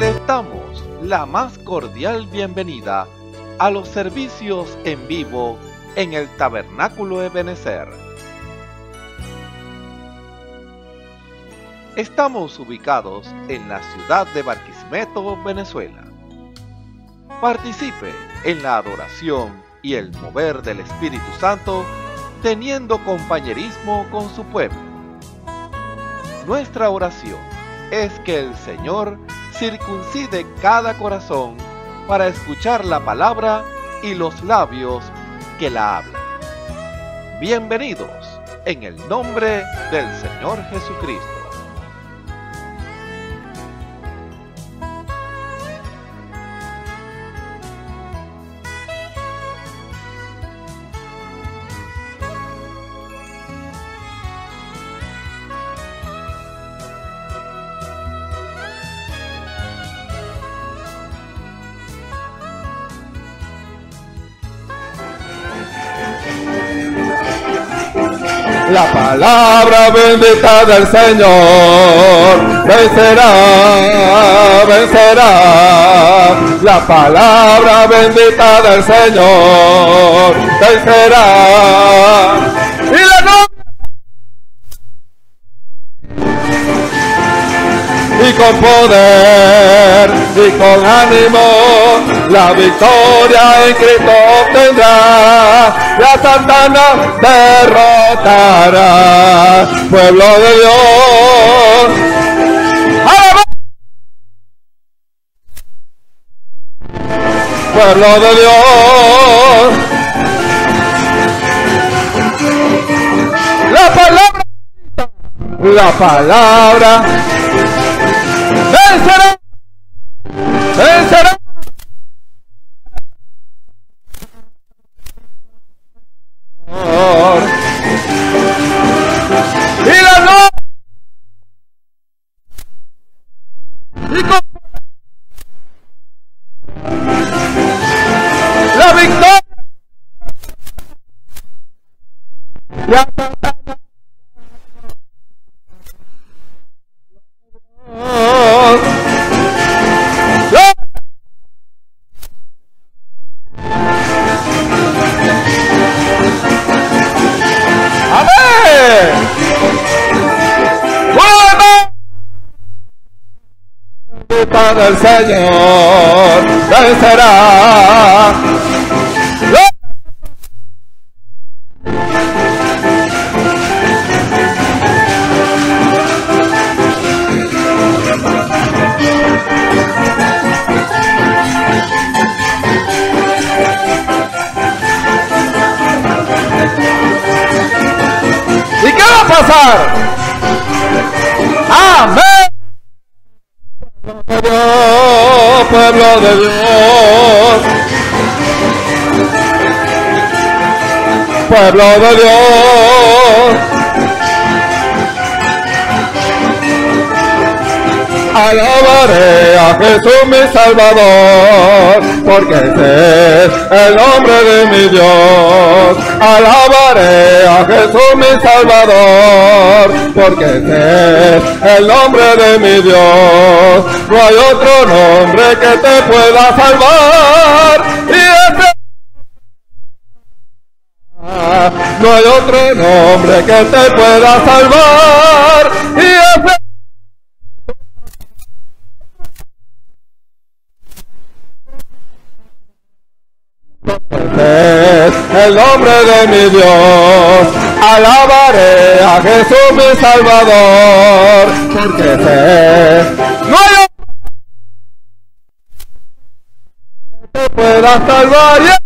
Les damos la más cordial bienvenida a los servicios en vivo en el Tabernáculo de Benecer. Estamos ubicados en la ciudad de Barquisimeto, Venezuela. Participe en la adoración y el mover del Espíritu Santo teniendo compañerismo con su pueblo. Nuestra oración es que el Señor circuncide cada corazón para escuchar la palabra y los labios que la hablan. Bienvenidos en el nombre del Señor Jesucristo. Palabra bendita del Señor, vencerá, vencerá. La palabra bendita del Señor, vencerá. y con poder y con ánimo la victoria en Cristo obtendrá la Santana derrotará pueblo de Dios pueblo de Dios la palabra la palabra Vencerá. Vencerá. Señor vencerá de Dios. Alabaré a Jesús mi Salvador, porque ese es el nombre de mi Dios. Alabaré a Jesús mi Salvador, porque ese es el nombre de mi Dios. No hay otro nombre que te pueda salvar, y este no hay otro nombre que te pueda salvar. Y es el nombre de mi Dios. Alabaré a Jesús mi Salvador, porque sé, no hay que pueda salvar.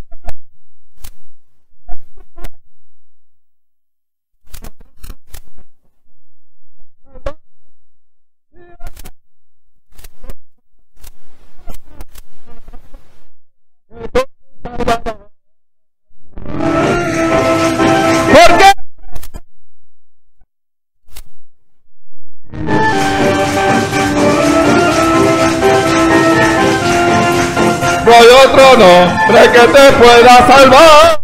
salvar.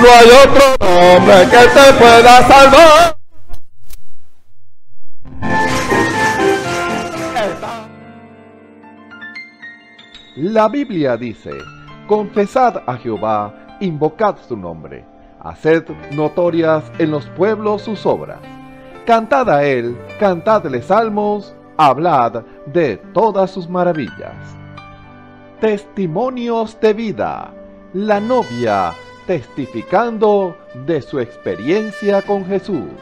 No hay otro hombre que te pueda salvar. La Biblia dice, confesad a Jehová, invocad su nombre, haced notorias en los pueblos sus obras, cantad a él, cantadle salmos hablad de todas sus maravillas. Testimonios de vida. La novia testificando de su experiencia con Jesús.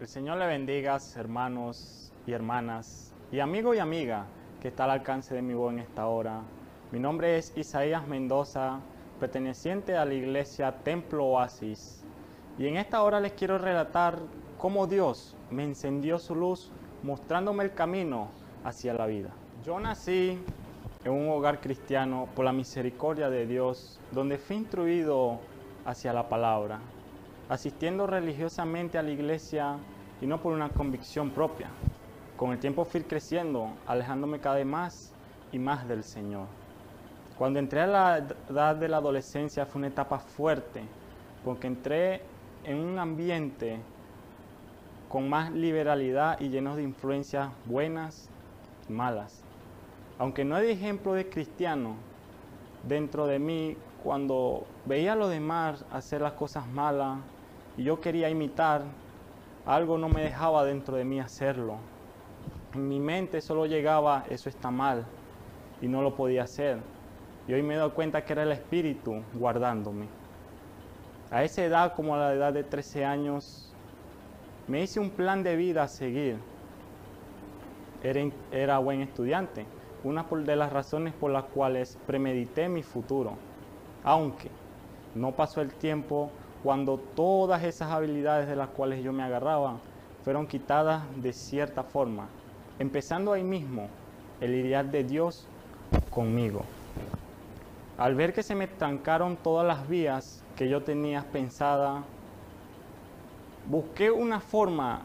El Señor le bendiga, hermanos y hermanas, y amigo y amiga que está al alcance de mi voz en esta hora. Mi nombre es Isaías Mendoza, perteneciente a la iglesia Templo Oasis. Y en esta hora les quiero relatar cómo Dios me encendió su luz mostrándome el camino hacia la vida. Yo nací en un hogar cristiano por la misericordia de Dios, donde fui instruido hacia la palabra, asistiendo religiosamente a la iglesia y no por una convicción propia. Con el tiempo fui creciendo, alejándome cada vez más y más del Señor. Cuando entré a la edad de la adolescencia fue una etapa fuerte, porque entré en un ambiente con más liberalidad y llenos de influencias buenas y malas. Aunque no hay ejemplo de cristiano dentro de mí, cuando veía a los demás hacer las cosas malas y yo quería imitar, algo no me dejaba dentro de mí hacerlo. En mi mente solo llegaba, eso está mal, y no lo podía hacer. Y hoy me doy cuenta que era el espíritu guardándome. A esa edad, como a la edad de 13 años, me hice un plan de vida a seguir. Era, buen estudiante, una de las razones por las cuales premedité mi futuro. Aunque no pasó el tiempo cuando todas esas habilidades de las cuales yo me agarraba fueron quitadas de cierta forma, empezando ahí mismo el ideal de Dios conmigo. Al ver que se me trancaron todas las vías que yo tenía pensada busqué una forma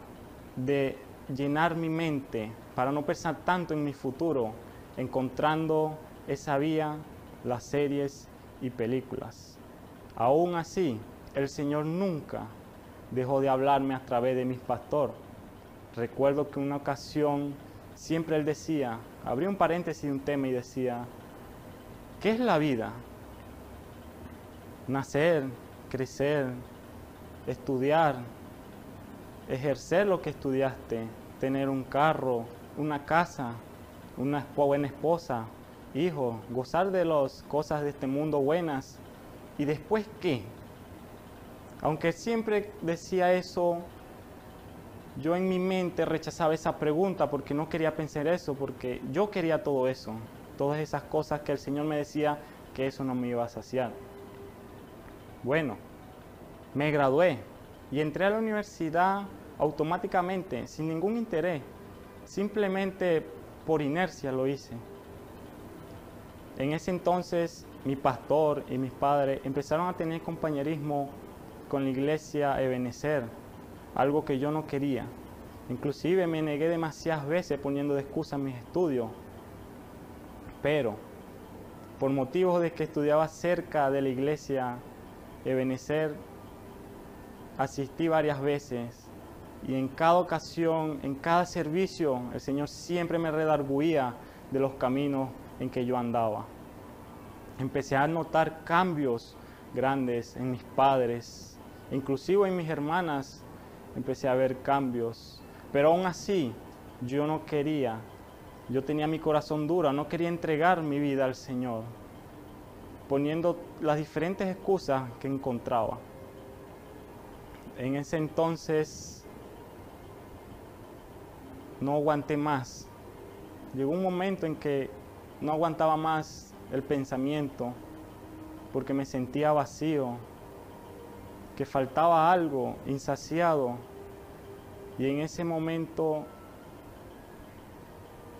de llenar mi mente para no pensar tanto en mi futuro, encontrando esa vía, las series y películas. Aún así, el Señor nunca dejó de hablarme a través de mis pastor. Recuerdo que en una ocasión siempre él decía, abría un paréntesis de un tema y decía, ¿qué es la vida? Nacer, crecer, estudiar, ejercer lo que estudiaste, tener un carro, una casa, una buena esposa, hijo, gozar de las cosas de este mundo buenas. ¿Y después qué? Aunque siempre decía eso, yo en mi mente rechazaba esa pregunta porque no quería pensar eso, porque yo quería todo eso, todas esas cosas que el Señor me decía que eso no me iba a saciar. Bueno, me gradué, y entré a la universidad automáticamente, sin ningún interés, simplemente por inercia lo hice. En ese entonces mi pastor y mis padres empezaron a tener compañerismo con la iglesia Ebenezer, algo que yo no quería. Inclusive me negué demasiadas veces poniendo de excusa mis estudios. Pero, por motivos de que estudiaba cerca de la iglesia Ebenezer, asistí varias veces y en cada ocasión, en cada servicio, el Señor siempre me redarguía de los caminos en que yo andaba. Empecé a notar cambios grandes en mis padres, inclusive en mis hermanas, empecé a ver cambios. Pero aún así, yo no quería, yo tenía mi corazón duro, no quería entregar mi vida al Señor, poniendo las diferentes excusas que encontraba en ese entonces no aguanté más. Llegó un momento en que no aguantaba más el pensamiento porque me sentía vacío, que faltaba algo, insaciado. Y en ese momento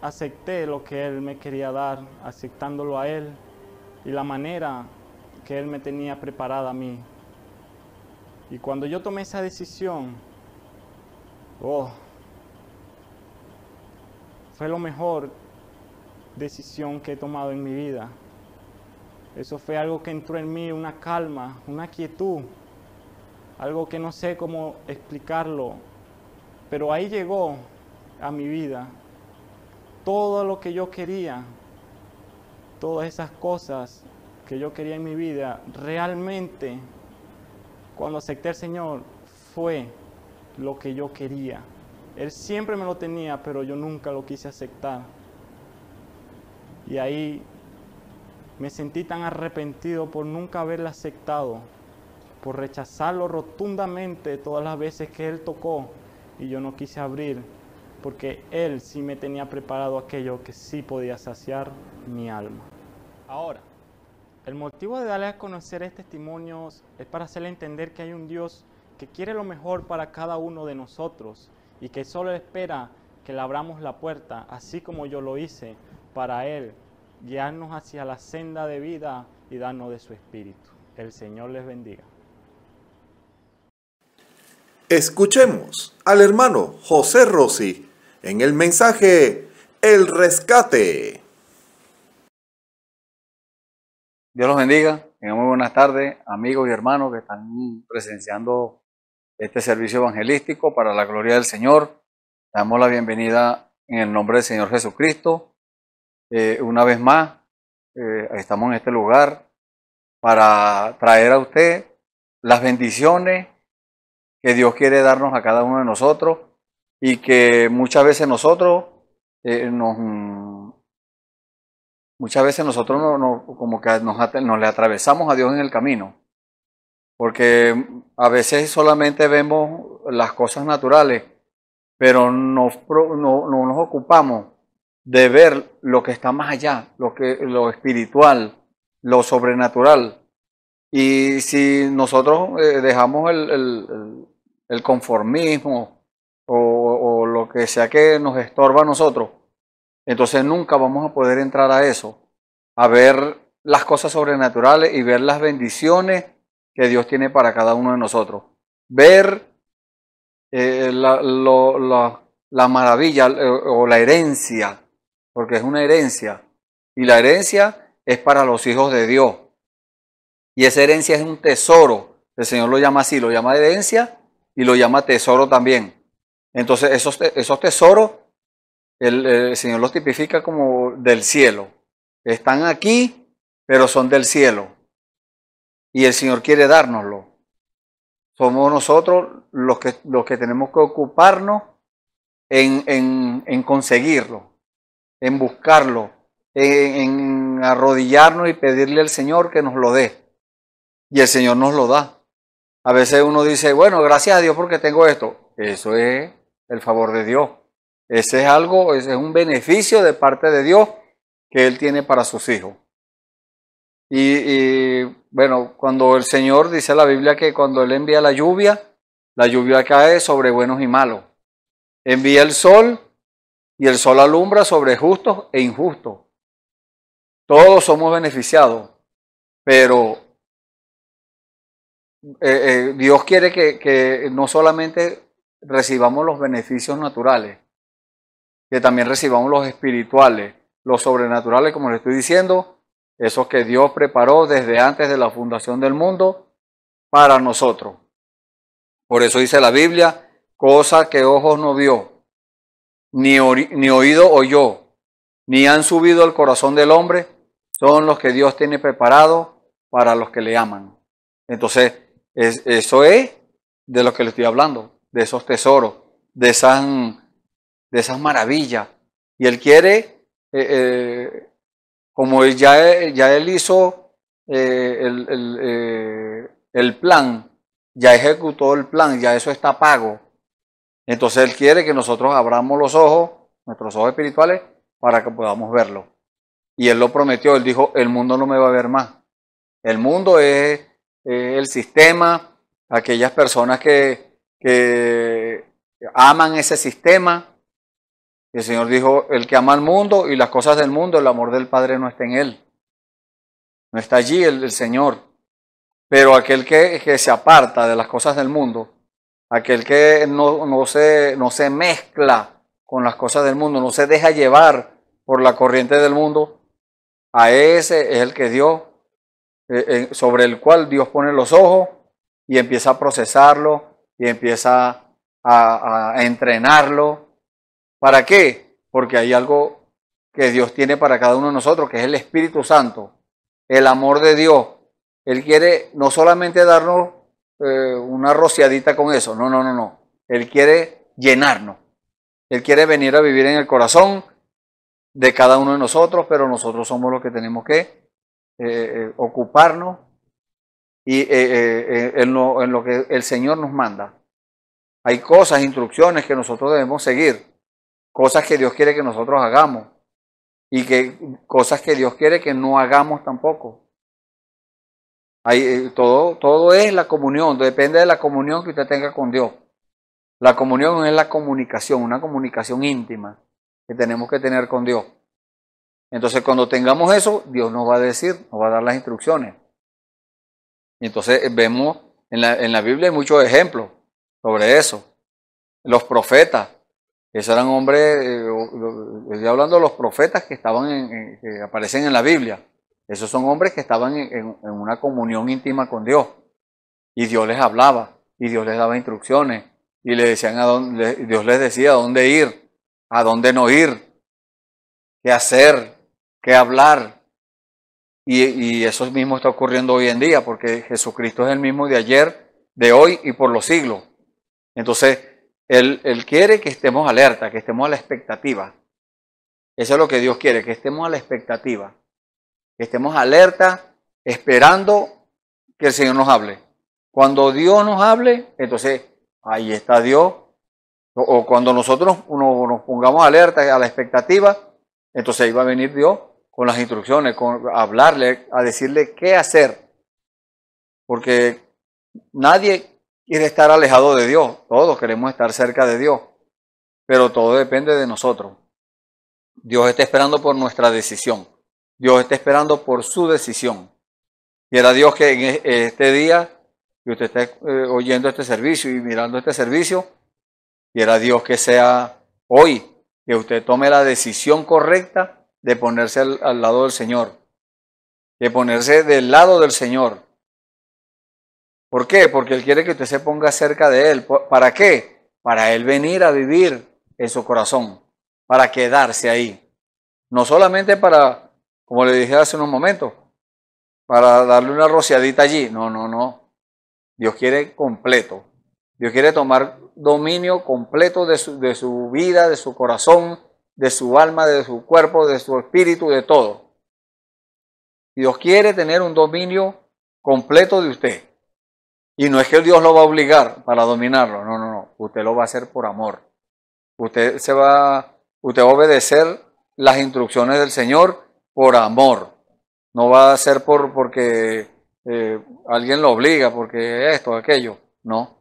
acepté lo que Él me quería dar, aceptándolo a Él y la manera que Él me tenía preparada a mí. Y cuando yo tomé esa decisión, oh, fue la mejor decisión que he tomado en mi vida. Eso fue algo que entró en mí, una calma, una quietud, algo que no sé cómo explicarlo, pero ahí llegó a mi vida todo lo que yo quería, todas esas cosas que yo quería en mi vida, realmente cuando acepté al Señor fue lo que yo quería. Él siempre me lo tenía, pero yo nunca lo quise aceptar. Y ahí me sentí tan arrepentido por nunca haberle aceptado, por rechazarlo rotundamente todas las veces que Él tocó y yo no quise abrir, porque Él sí me tenía preparado aquello que sí podía saciar mi alma. Ahora, el motivo de darle a conocer este testimonios es para hacerle entender que hay un Dios que quiere lo mejor para cada uno de nosotros y que solo espera que le abramos la puerta, así como yo lo hice, para Él guiarnos hacia la senda de vida y darnos de su espíritu. El Señor les bendiga. Escuchemos al hermano José Rossi en el mensaje El Rescate. Dios los bendiga. Tengan muy buenas tardes, amigos y hermanos que están presenciando este servicio evangelístico para la gloria del Señor. Damos la bienvenida en el nombre del Señor Jesucristo. Eh, una vez más, eh, estamos en este lugar para traer a usted las bendiciones que Dios quiere darnos a cada uno de nosotros y que muchas veces nosotros eh, nos Muchas veces nosotros no, como que nos, le atravesamos a Dios en el camino, porque a veces solamente vemos las cosas naturales, pero no, nos ocupamos de ver lo que está más allá, lo, que, lo espiritual, lo sobrenatural. Y si nosotros eh, dejamos el, conformismo o, o, lo que sea que nos estorba a nosotros entonces nunca vamos a poder entrar a eso, a ver las cosas sobrenaturales y ver las bendiciones que Dios tiene para cada uno de nosotros. Ver eh, la, maravilla eh, o la herencia, porque es una herencia. Y la herencia es para los hijos de Dios. Y esa herencia es un tesoro. El Señor lo llama así, lo llama herencia y lo llama tesoro también. Entonces esos, esos tesoros eh, el, Señor los tipifica como del cielo. Están aquí, pero son del cielo. Y el Señor quiere dárnoslo. Somos nosotros los que, los que tenemos que ocuparnos en, conseguirlo, en buscarlo, en arrodillarnos y pedirle al Señor que nos lo dé. Y el Señor nos lo da. A veces uno dice, bueno, gracias a Dios porque tengo esto. Eso es el favor de Dios. Ese es algo, ese es un beneficio de parte de Dios que Él tiene para sus hijos. Y, bueno, cuando el Señor dice la Biblia que cuando Él envía la lluvia, la lluvia cae sobre buenos y malos. Envía el sol y el sol alumbra sobre justos e injustos. Todos somos beneficiados, pero eh, eh, Dios quiere que no solamente recibamos los beneficios naturales, que también recibamos los espirituales, los sobrenaturales, como le estoy diciendo, esos que Dios preparó desde antes de la fundación del mundo para nosotros. Por eso dice la Biblia, cosa que ojos no vio, ni, ni oído oyó, ni han subido al corazón del hombre, son los que Dios tiene preparado para los que le aman. Entonces, eso es de lo que le estoy hablando, de esos tesoros, de esas de esas maravillas. Y Él quiere, eh, eh, como ya, ya Él hizo eh, el, plan, ya ejecutó el plan, ya eso está pago. Entonces Él quiere que nosotros abramos los ojos, nuestros ojos espirituales, para que podamos verlo. Y Él lo prometió, Él dijo, el mundo no me va a ver más. El mundo es, el sistema, aquellas personas que, que aman ese sistema, el Señor dijo, el que ama al mundo y las cosas del mundo, el amor del Padre no está en él. No está allí el, Señor. Pero aquel que, se aparta de las cosas del mundo, aquel que no, se, no se mezcla con las cosas del mundo, no se deja llevar por la corriente del mundo, a ese es el que Dios, eh, eh, sobre el cual Dios pone los ojos y empieza a procesarlo y empieza a entrenarlo ¿Para qué? Porque hay algo que Dios tiene para cada uno de nosotros, que es el Espíritu Santo, el amor de Dios. Él quiere no solamente darnos eh, una rociadita con eso, no, no, no, no. Él quiere llenarnos. Él quiere venir a vivir en el corazón de cada uno de nosotros, pero nosotros somos los que tenemos que eh, eh, ocuparnos y en lo que el Señor nos manda. Hay cosas, instrucciones que nosotros debemos seguir cosas que Dios quiere que nosotros hagamos y que cosas que Dios quiere que no hagamos tampoco. Eh, todo, todo es la comunión, depende de la comunión que usted tenga con Dios. La comunión es la comunicación, una comunicación íntima que tenemos que tener con Dios. Entonces, cuando tengamos eso, Dios nos va a decir, nos va a dar las instrucciones. Y entonces eh, vemos en la, en la Biblia hay muchos ejemplos sobre eso. Los profetas, esos eran hombres, eh, estoy hablando de los profetas que, estaban que aparecen en la Biblia. Esos son hombres que estaban en, una comunión íntima con Dios. Y Dios les hablaba, y Dios les daba instrucciones, y les decían a dónde, Dios les decía a dónde ir, a dónde no ir, qué hacer, qué hablar. Y, y, eso mismo está ocurriendo hoy en día, porque Jesucristo es el mismo de ayer, de hoy y por los siglos. Entonces, él, quiere que estemos alerta, que estemos a la expectativa. Eso es lo que Dios quiere, que estemos a la expectativa. Que estemos alerta, esperando que el Señor nos hable. Cuando Dios nos hable, entonces ahí está Dios. O, cuando nosotros nos, nos, pongamos alerta a la expectativa, entonces ahí va a venir Dios con las instrucciones, con, a hablarle, a decirle qué hacer. Porque nadie quiere estar alejado de Dios. Todos queremos estar cerca de Dios. Pero todo depende de nosotros. Dios está esperando por nuestra decisión. Dios está esperando por su decisión. Y era Dios que en e, este día, que usted está eh, oyendo este servicio y mirando este servicio, y era Dios que sea hoy, que usted tome la decisión correcta de ponerse al lado del Señor, de ponerse del lado del Señor, ¿Por qué? Porque Él quiere que usted se ponga cerca de Él. ¿Para qué? Para Él venir a vivir en su corazón, para quedarse ahí. No solamente para, como le dije hace unos momentos, para darle una rociadita allí. No, no, no. Dios quiere completo. Dios quiere tomar dominio completo de su, de su vida, de su corazón, de su alma, de su cuerpo, de su espíritu, de todo. Dios quiere tener un dominio completo de usted. Y no es que Dios lo va a obligar para dominarlo, no, no, no. Usted lo va a hacer por amor. Usted se va, usted va a obedecer las instrucciones del Señor por amor. No va a ser por porque eh, alguien lo obliga, porque esto, aquello. No.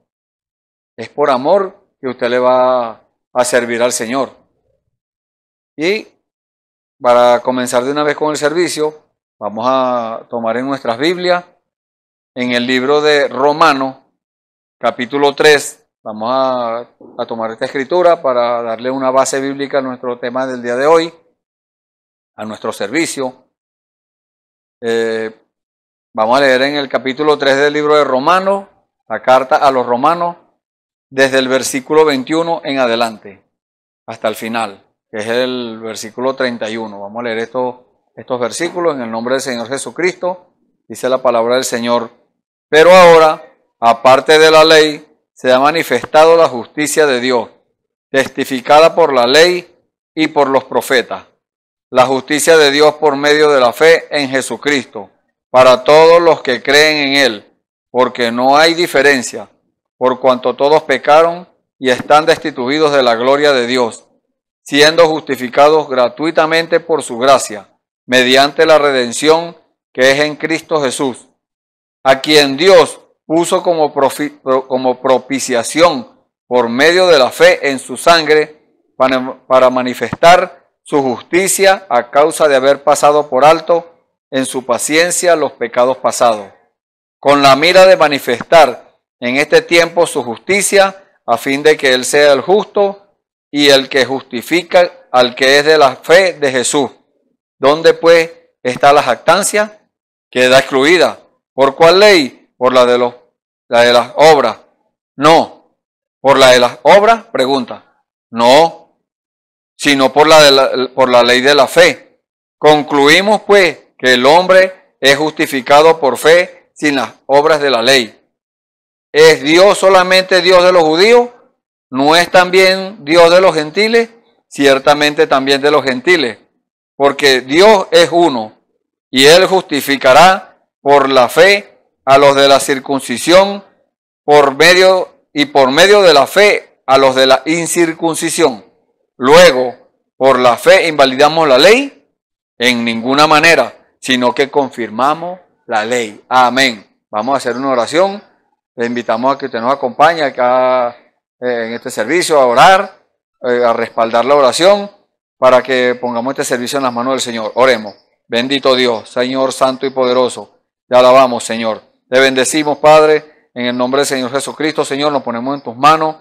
Es por amor que usted le va a servir al Señor. Y para comenzar de una vez con el servicio, vamos a tomar en nuestras Biblias en el libro de Romano, capítulo 3. Vamos a, tomar esta escritura para darle una base bíblica a nuestro tema del día de hoy, a nuestro servicio. Eh, vamos a leer en el capítulo 3 del libro de Romano, la carta a los romanos, desde el versículo 21 en adelante, hasta el final, que es el versículo 31. Vamos a leer estos versículos en el nombre del Señor Jesucristo. Dice la palabra del Señor. Pero ahora, aparte de la ley, se ha manifestado la justicia de Dios, testificada por la ley y por los profetas. La justicia de Dios por medio de la fe en Jesucristo, para todos los que creen en Él, porque no hay diferencia, por cuanto todos pecaron y están destituidos de la gloria de Dios, siendo justificados gratuitamente por su gracia, mediante la redención que es en Cristo Jesús a quien Dios puso como, como propiciación por medio de la fe en su sangre para, para manifestar su justicia a causa de haber pasado por alto en su paciencia los pecados pasados, con la mira de manifestar en este tiempo su justicia, a fin de que Él sea el justo y el que justifica al que es de la fe de Jesús. ¿Dónde pues está la jactancia? Queda excluida ¿Por cuál ley? Por la de, los, la de las obras. No. ¿Por la de las obras? Pregunta. No. Sino por la, de por la ley de la fe. Concluimos pues que el hombre es justificado por fe sin las obras de la ley. ¿Es Dios solamente Dios de los judíos? ¿No es también Dios de los gentiles? Ciertamente también de los gentiles. Porque Dios es uno y Él justificará por la fe a los de la circuncisión, por medio y por medio de la fe a los de la incircuncisión. Luego, por la fe invalidamos la ley en ninguna manera, sino que confirmamos la ley. Amén. Vamos a hacer una oración. Le invitamos a que usted nos acompañe acá eh, en este servicio a orar, eh, a respaldar la oración para que pongamos este servicio en las manos del Señor. Oremos. Bendito Dios, Señor Santo y Poderoso. Te alabamos, Señor. Te bendecimos, Padre, en el nombre del Señor Jesucristo. Señor, nos ponemos en tus manos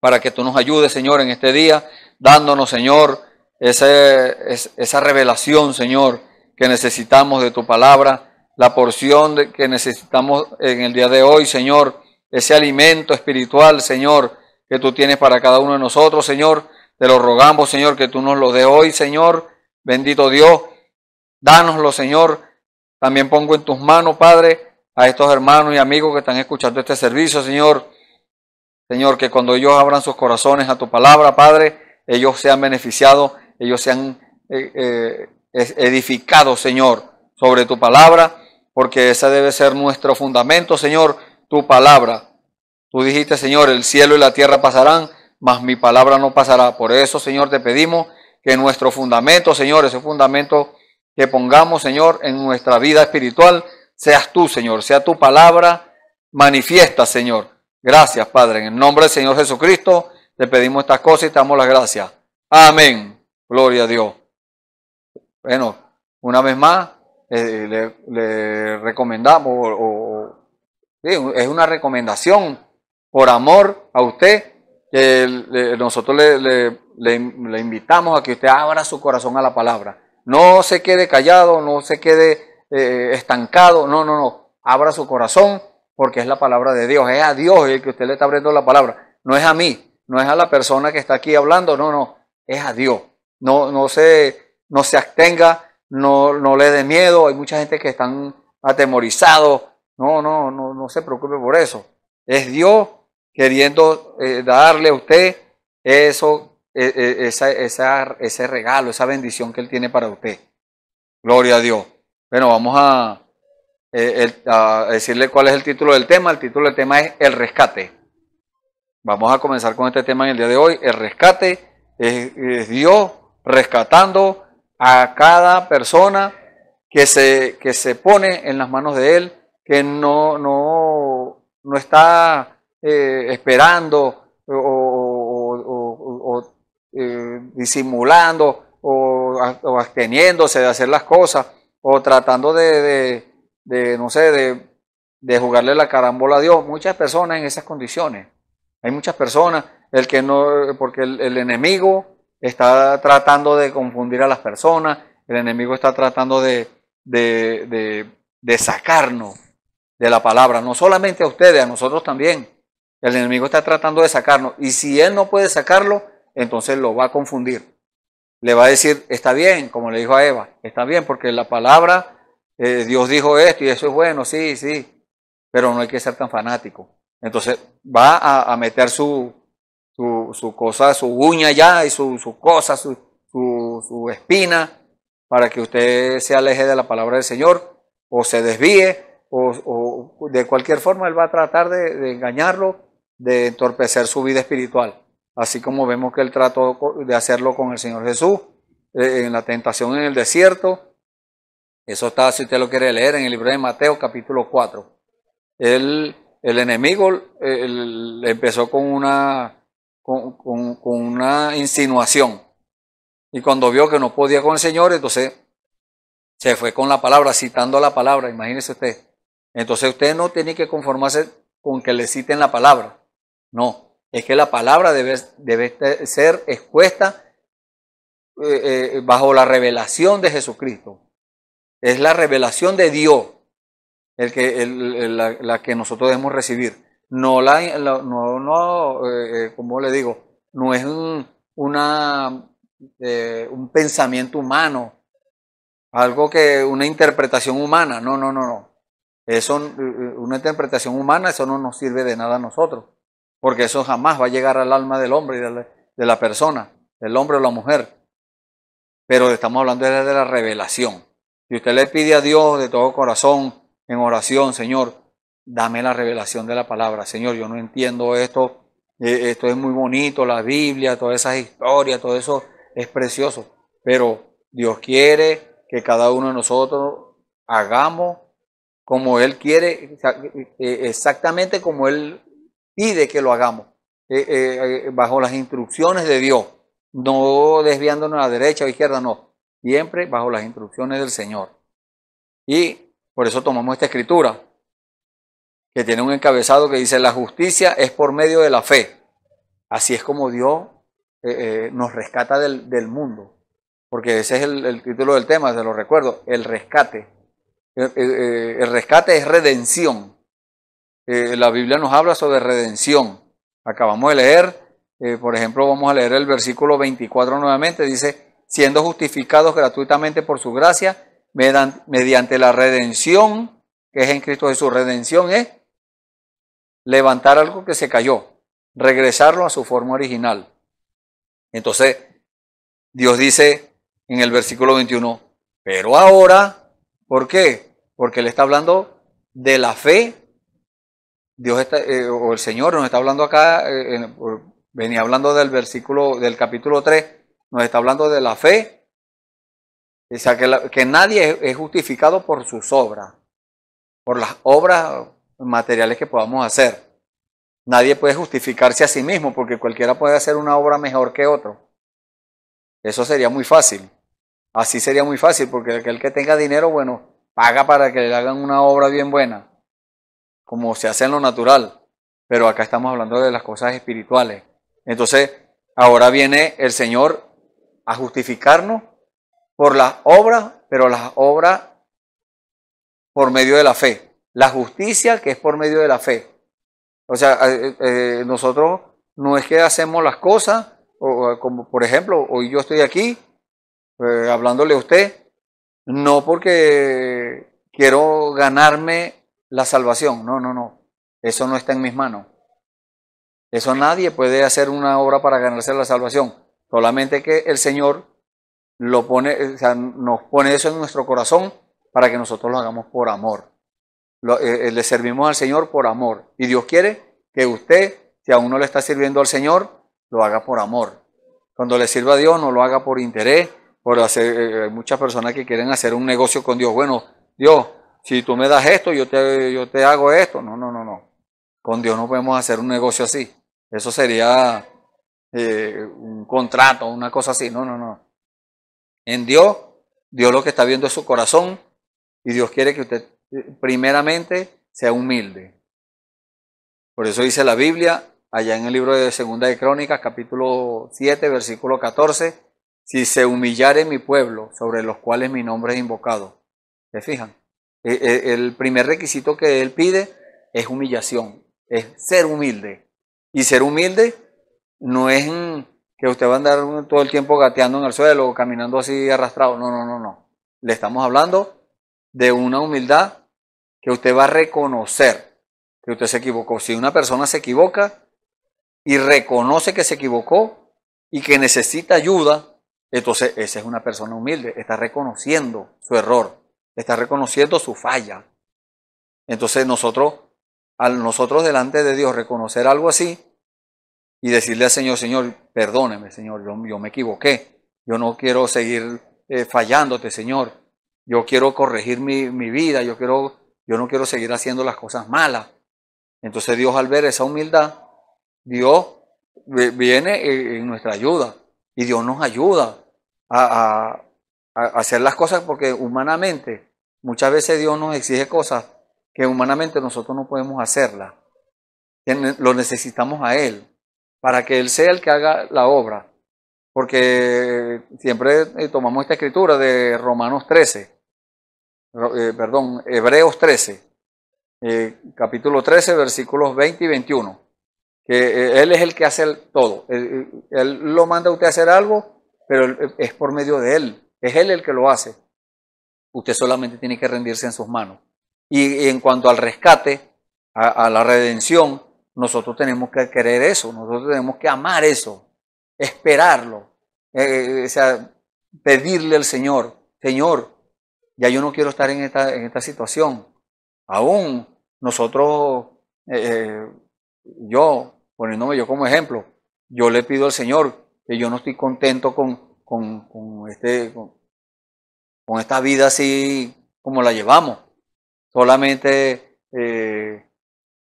para que tú nos ayudes, Señor, en este día, dándonos, Señor, esa revelación, Señor, que necesitamos de tu palabra, la porción que necesitamos en el día de hoy, Señor, ese alimento espiritual, Señor, que tú tienes para cada uno de nosotros, Señor. Te lo rogamos, Señor, que tú nos lo dé hoy, Señor. Bendito Dios, dánoslo, Señor también pongo en tus manos, Padre, a estos hermanos y amigos que están escuchando este servicio, Señor. Señor, que cuando ellos abran sus corazones a tu palabra, Padre, ellos sean beneficiados, ellos sean eh, eh edificados, Señor, sobre tu palabra, porque ese debe ser nuestro fundamento, Señor, tu palabra. Tú dijiste, Señor, el cielo y la tierra pasarán, mas mi palabra no pasará. Por eso, Señor, te pedimos que nuestro fundamento, Señor, ese fundamento que pongamos, Señor, en nuestra vida espiritual, seas tú, Señor, sea tu palabra manifiesta, Señor. Gracias, Padre. En el nombre del Señor Jesucristo, le pedimos estas cosas y te damos las gracias. Amén. Gloria a Dios. Bueno, una vez más, eh, le, recomendamos, o, es una recomendación por amor a usted, que nosotros le invitamos a que usted abra su corazón a la palabra no se quede callado, no se quede eh, estancado, no, no, no. Abra su corazón porque es la palabra de Dios. Es a Dios el que usted le está abriendo la palabra. No es a mí, no es a la persona que está aquí hablando, no, no. Es a Dios. No, no, se, no se abstenga, no, no le dé miedo. Hay mucha gente que están atemorizados. No, no, no, no se preocupe por eso. Es Dios queriendo eh, darle a usted eso e, e, ese regalo, esa bendición que Él tiene para usted. Gloria a Dios. Bueno, vamos eh, a, decirle cuál es el título del tema. El título del tema es El rescate. Vamos a comenzar con este tema en el día de hoy. El rescate es, Dios rescatando a cada persona que se, se pone en las manos de Él, que no, no, no está eh, esperando o eh, disimulando o, absteniéndose de hacer las cosas o tratando de, no sé, de, jugarle la carambola a Dios. Muchas personas en esas condiciones. Hay muchas personas, el que no, porque el, enemigo está tratando de confundir a las personas, el enemigo está tratando de, de sacarnos de la palabra, no solamente a ustedes, a nosotros también. El enemigo está tratando de sacarnos. Y si él no puede sacarlo, entonces lo va a confundir. Le va a decir, está bien, como le dijo a Eva, está bien, porque la palabra, eh, Dios dijo esto y eso es bueno, sí, sí, pero no hay que ser tan fanático. Entonces va a, meter su, su, cosa, su uña ya y su, cosa, su, su, espina, para que usted se aleje de la palabra del Señor o se desvíe o, de cualquier forma él va a tratar de, engañarlo, de entorpecer su vida espiritual así como vemos que él trató de hacerlo con el Señor Jesús eh, en la tentación en el desierto. Eso está, si usted lo quiere leer, en el libro de Mateo capítulo 4. el enemigo eh, empezó con una, con una insinuación. Y cuando vio que no podía con el Señor, entonces se fue con la palabra, citando la palabra, imagínese usted. Entonces usted no tiene que conformarse con que le citen la palabra. No, es que la palabra debe, debe ser expuesta eh, eh, bajo la revelación de Jesucristo. Es la revelación de Dios el que, la, que nosotros debemos recibir. No, la, no, no eh, como le digo, no es un, un pensamiento humano, algo que una interpretación humana. No, no, no, no. Eso, una interpretación humana, eso no nos sirve de nada a nosotros porque eso jamás va a llegar al alma del hombre y de la, persona, del hombre o la mujer. Pero estamos hablando de la revelación. y usted le pide a Dios de todo corazón, en oración, Señor, dame la revelación de la palabra. Señor, yo no entiendo esto, eh, esto es muy bonito, la Biblia, todas esas historias, todo eso es precioso. Pero Dios quiere que cada uno de nosotros hagamos como Él quiere, eh, exactamente como Él de que lo hagamos, eh, eh, eh, bajo las instrucciones de Dios, no desviándonos a la derecha o izquierda, no, siempre bajo las instrucciones del Señor. Y por eso tomamos esta escritura, que tiene un encabezado que dice, la justicia es por medio de la fe. Así es como Dios nos rescata del, mundo, porque ese es el, título del tema, se lo recuerdo, el rescate. el rescate es redención. Eh, la Biblia nos habla sobre redención. Acabamos de leer, eh, por ejemplo, vamos a leer el versículo 24 nuevamente, dice, siendo justificados gratuitamente por su gracia, mediante la redención que es en Cristo Jesús. Redención es levantar algo que se cayó, regresarlo a su forma original. Entonces, Dios dice en el versículo 21, pero ahora, ¿por qué? Porque le está hablando de la fe Dios está, eh, o el Señor nos está hablando acá, eh, venía hablando del versículo, del capítulo 3, nos está hablando de la fe. O sea, que, nadie es, es justificado por sus obras, por las obras materiales que podamos hacer. Nadie puede justificarse a sí mismo porque cualquiera puede hacer una obra mejor que otro. Eso sería muy fácil. Así sería muy fácil porque aquel que tenga dinero, bueno, paga para que le hagan una obra bien buena como se hace en lo natural, pero acá estamos hablando de las cosas espirituales. Entonces, ahora viene el Señor a justificarnos por las obras, pero las obras por medio de la fe. La justicia que es por medio de la fe. O sea, eh, eh, eh, nosotros no es que hacemos las cosas, o, como por ejemplo, hoy yo estoy aquí hablándole a usted, no porque quiero ganarme la salvación. No, no, no. Eso no está en mis manos. Eso nadie puede hacer una obra para ganarse la salvación. Solamente que el Señor lo pone, nos pone eso en nuestro corazón para que nosotros lo hagamos por amor. Eh, eh, le servimos al Señor por amor. Y Dios quiere que usted, si aún no le está sirviendo al Señor, lo haga por amor. Cuando le sirva a Dios, no lo haga por interés, por hacer, eh, muchas personas que quieren hacer un negocio con Dios. Bueno, Dios, si tú me das esto, yo te, yo te hago esto. No, no, no, no. Con Dios no podemos hacer un negocio así. Eso sería eh, un contrato, una cosa así. No, no, no. En Dios, Dios lo que está viendo es su corazón y Dios quiere que usted eh, primeramente sea humilde. Por eso dice la Biblia, allá en el libro de Segunda de Crónicas, capítulo 7, versículo 14, si se humillare mi pueblo, sobre los cuales mi nombre es invocado. ¿Se fijan? Eh, eh, el primer requisito que él pide es humillación, es ser humilde. Y ser humilde no es que usted va a andar todo el tiempo gateando en el suelo o caminando así arrastrado. No, no, no, no. Le estamos hablando de una humildad que usted va a reconocer que usted se equivocó. Si una persona se equivoca y reconoce que se equivocó y que necesita ayuda, entonces esa es una persona humilde, está reconociendo su error está reconociendo su falla. Entonces nosotros, al nosotros delante de Dios reconocer algo así y decirle al Señor, Señor, perdóneme, Señor, yo, yo me equivoqué, yo no quiero seguir eh, fallándote, Señor, yo quiero corregir mi, vida, yo, quiero, yo no quiero seguir haciendo las cosas malas. Entonces Dios al ver esa humildad, Dios viene eh, en nuestra ayuda y Dios nos ayuda a hacer las cosas porque humanamente, muchas veces Dios nos exige cosas que humanamente nosotros no podemos hacerlas. Lo necesitamos a Él, para que Él sea el que haga la obra. Porque siempre eh, tomamos esta escritura de Romanos 13, eh, perdón, Hebreos 13, eh, capítulo 13, versículos 20 y 21, que Él es el que hace todo. Él, lo manda usted a hacer algo, pero es por medio de Él. Es Él el que lo hace. Usted solamente tiene que rendirse en sus manos. Y, en cuanto al rescate, a, la redención, nosotros tenemos que querer eso, nosotros tenemos que amar eso, esperarlo, eh, eh, o sea, pedirle al Señor, Señor, ya yo no quiero estar en esta, en esta situación. Aún nosotros, eh, yo, poniéndome yo como ejemplo, yo le pido al Señor que yo no estoy contento con, con, este, con, esta vida así como la llevamos. Solamente eh,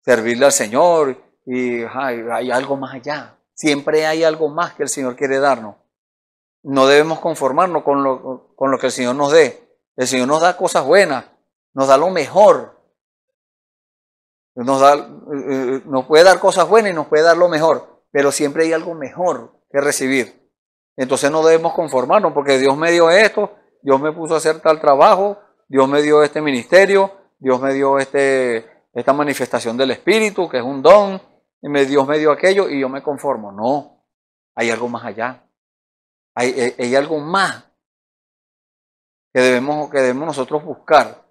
servirle al Señor y hay algo más allá. Siempre hay algo más que el Señor quiere darnos. No debemos conformarnos con lo, con lo que el Señor nos dé. El Señor nos da cosas buenas, nos da lo mejor. Nos, da, eh, eh, nos puede dar cosas buenas y nos puede dar lo mejor, pero siempre hay algo mejor que recibir. Entonces no debemos conformarnos porque Dios me dio esto, Dios me puso a hacer tal trabajo, Dios me dio este ministerio, Dios me dio este, esta manifestación del Espíritu, que es un don, y me, Dios me dio aquello y yo me conformo. No, hay algo más allá. Hay, eh, algo más que debemos, que debemos nosotros buscar.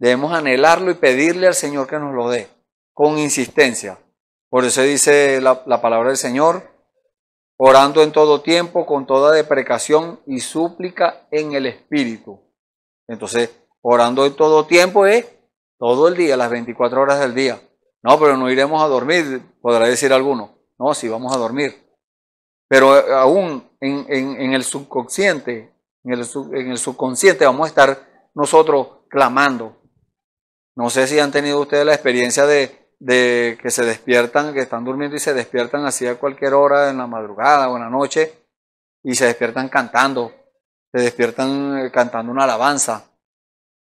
Debemos anhelarlo y pedirle al Señor que nos lo dé con insistencia. Por eso dice la palabra del Señor, orando en todo tiempo con toda deprecación y súplica en el Espíritu. Entonces, orando en todo tiempo es todo el día, las 24 horas del día. No, pero no iremos a dormir, podrá decir alguno. No, si sí, vamos a dormir. Pero eh, aún en, el subconsciente, en el subconsciente vamos a estar nosotros clamando. No sé si han tenido ustedes la experiencia de, de que se despiertan, que están durmiendo y se despiertan así a cualquier hora en la madrugada o en la noche y se despiertan cantando, se despiertan eh, cantando una alabanza,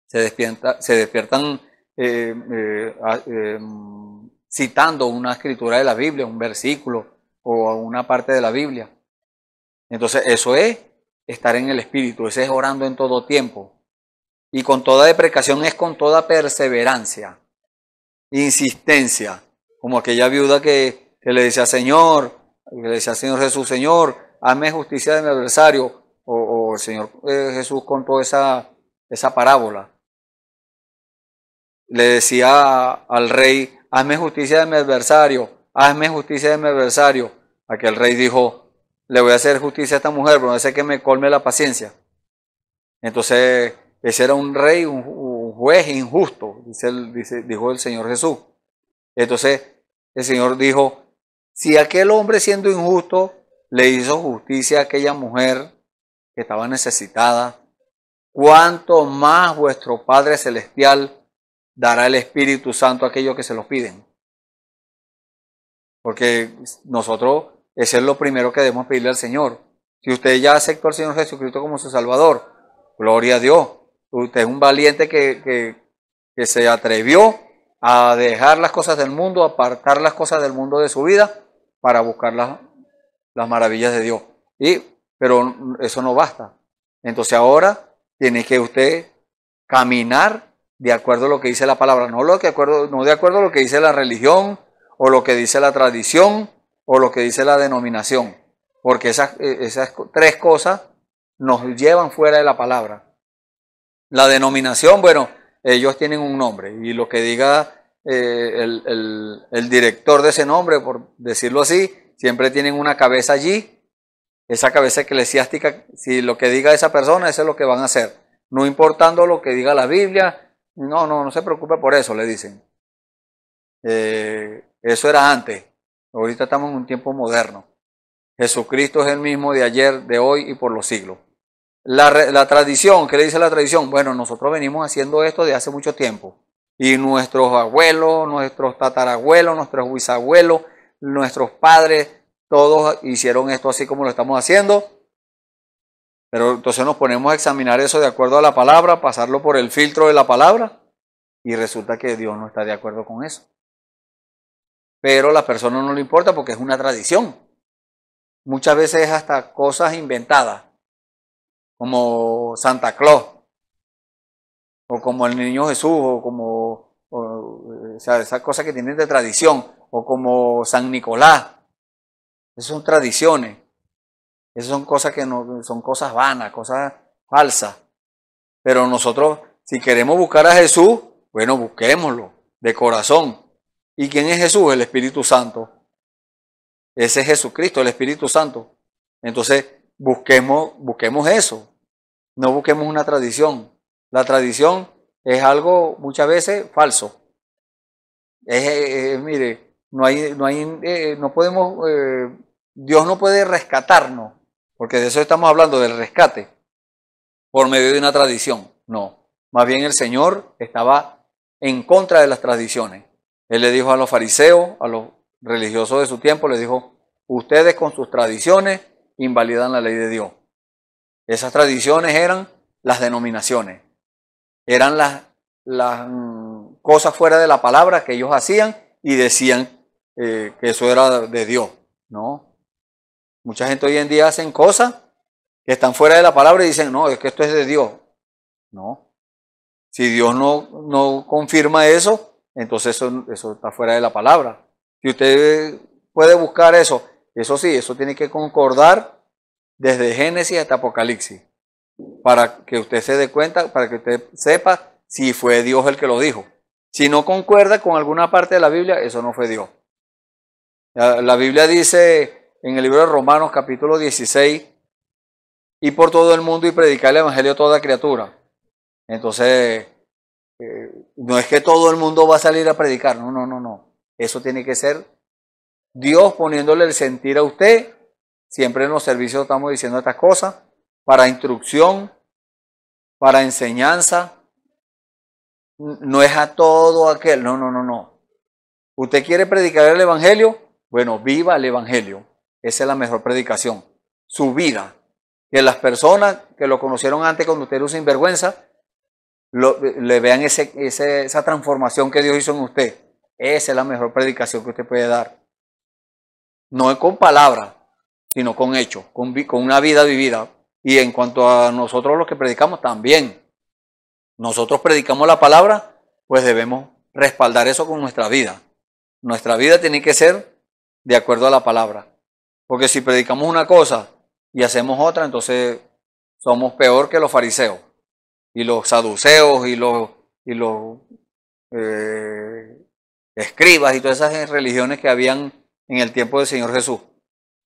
se, despierta, se despiertan eh, eh, em, citando una escritura de la Biblia, un versículo o una parte de la Biblia. Entonces eso es estar en el Espíritu, eso es orando en todo tiempo. Y con toda deprecación es con toda perseverancia insistencia, como aquella viuda que, le decía, Señor, le decía, Señor Jesús, Señor, hazme justicia de mi adversario, o, el Señor eh, Jesús contó esa, esa parábola. Le decía al rey, hazme justicia de mi adversario, hazme justicia de mi adversario. Aquel rey dijo, le voy a hacer justicia a esta mujer, pero no sé que me colme la paciencia. Entonces, ese era un rey, un juez injusto, dice, dijo el Señor Jesús. Entonces el Señor dijo, si aquel hombre siendo injusto le hizo justicia a aquella mujer que estaba necesitada, cuánto más vuestro Padre Celestial dará el Espíritu Santo a aquellos que se los piden. Porque nosotros, eso es lo primero que debemos pedirle al Señor. Si usted ya aceptó al Señor Jesucristo como su Salvador, gloria a Dios. Usted es un valiente que, que se atrevió a dejar las cosas del mundo, apartar las cosas del mundo de su vida para buscar las, maravillas de Dios. Y, pero eso no basta. Entonces ahora tiene que usted caminar de acuerdo a lo que dice la palabra, no, lo que acuerdo, no de acuerdo a lo que dice la religión o lo que dice la tradición o lo que dice la denominación, porque esas, esas tres cosas nos llevan fuera de la palabra. La denominación, bueno, ellos tienen un nombre y lo que diga eh, el, director de ese nombre, por decirlo así, siempre tienen una cabeza allí, esa cabeza eclesiástica, si lo que diga esa persona, eso es lo que van a hacer, no importando lo que diga la Biblia, no, no, no se preocupe por eso, le dicen. Eh, eso era antes, ahorita estamos en un tiempo moderno. Jesucristo es el mismo de ayer, de hoy y por los siglos la, tradición, ¿qué le dice la tradición? Bueno, nosotros venimos haciendo esto de hace mucho tiempo. Y nuestros abuelos, nuestros tatarabuelos, nuestros bisabuelos, nuestros padres, todos hicieron esto así como lo estamos haciendo. Pero entonces nos ponemos a examinar eso de acuerdo a la palabra, pasarlo por el filtro de la palabra, y resulta que Dios no está de acuerdo con eso. Pero a la persona no le importa porque es una tradición. Muchas veces hasta cosas inventadas como Santa Claus, o como el Niño Jesús, o como o, sea, esas cosas que tienen de tradición, o como San Nicolás. Esas son tradiciones. Esas son cosas que no, son cosas vanas, cosas falsas. Pero nosotros, si queremos buscar a Jesús, bueno, busquémoslo de corazón. ¿Y quién es Jesús? El Espíritu Santo. Ese es Jesucristo, el Espíritu Santo. Entonces, busquemos, busquemos eso. No busquemos una tradición. La tradición es algo muchas veces falso. Eh, eh, mire, no hay, no hay, eh, no podemos, Dios no puede rescatarnos, porque de eso estamos hablando, del rescate, por medio de una tradición. No, más bien el Señor estaba en contra de las tradiciones. Él le dijo a los fariseos, a los religiosos de su tiempo, le dijo, ustedes con sus tradiciones invalidan la ley de Dios. Esas tradiciones eran las denominaciones, eran las, mm, cosas fuera de la palabra que ellos hacían y decían eh, que eso era de Dios, ¿no? Mucha gente hoy en día hacen cosas que están fuera de la palabra y dicen, no, es que esto es de Dios, ¿no? Si Dios no, no confirma eso, entonces eso, eso está fuera de la palabra. Si usted puede buscar eso, eso sí, eso tiene que concordar desde Génesis hasta Apocalipsis, para que usted se dé cuenta, para que usted sepa si fue Dios el que lo dijo. Si no concuerda con alguna parte de la Biblia, eso no fue Dios. La, Biblia dice en el libro de Romanos capítulo 16, y por todo el mundo y predicar el Evangelio a toda criatura. Entonces, eh, no es que todo el mundo va a salir a predicar, no, no, no, no. Eso tiene que ser Dios poniéndole el sentir a usted Siempre en los servicios estamos diciendo estas cosas para instrucción, para enseñanza. No es a todo aquel, no, no, no, no. ¿Usted quiere predicar el Evangelio? Bueno, viva el Evangelio. Esa es la mejor predicación. Su vida. Que las personas que lo conocieron antes cuando usted era un sinvergüenza, le vean esa transformación que Dios hizo en usted. Esa es la mejor predicación que usted puede dar. No es con palabras, sino con hechos, con, una vida vivida. Y en cuanto a nosotros los que predicamos también, nosotros predicamos la palabra, pues debemos respaldar eso con nuestra vida. Nuestra vida tiene que ser de acuerdo a la palabra. Porque si predicamos una cosa y hacemos otra, entonces somos peor que los fariseos y los saduceos y los, y los eh, escribas y todas esas religiones que habían en el tiempo del Señor Jesús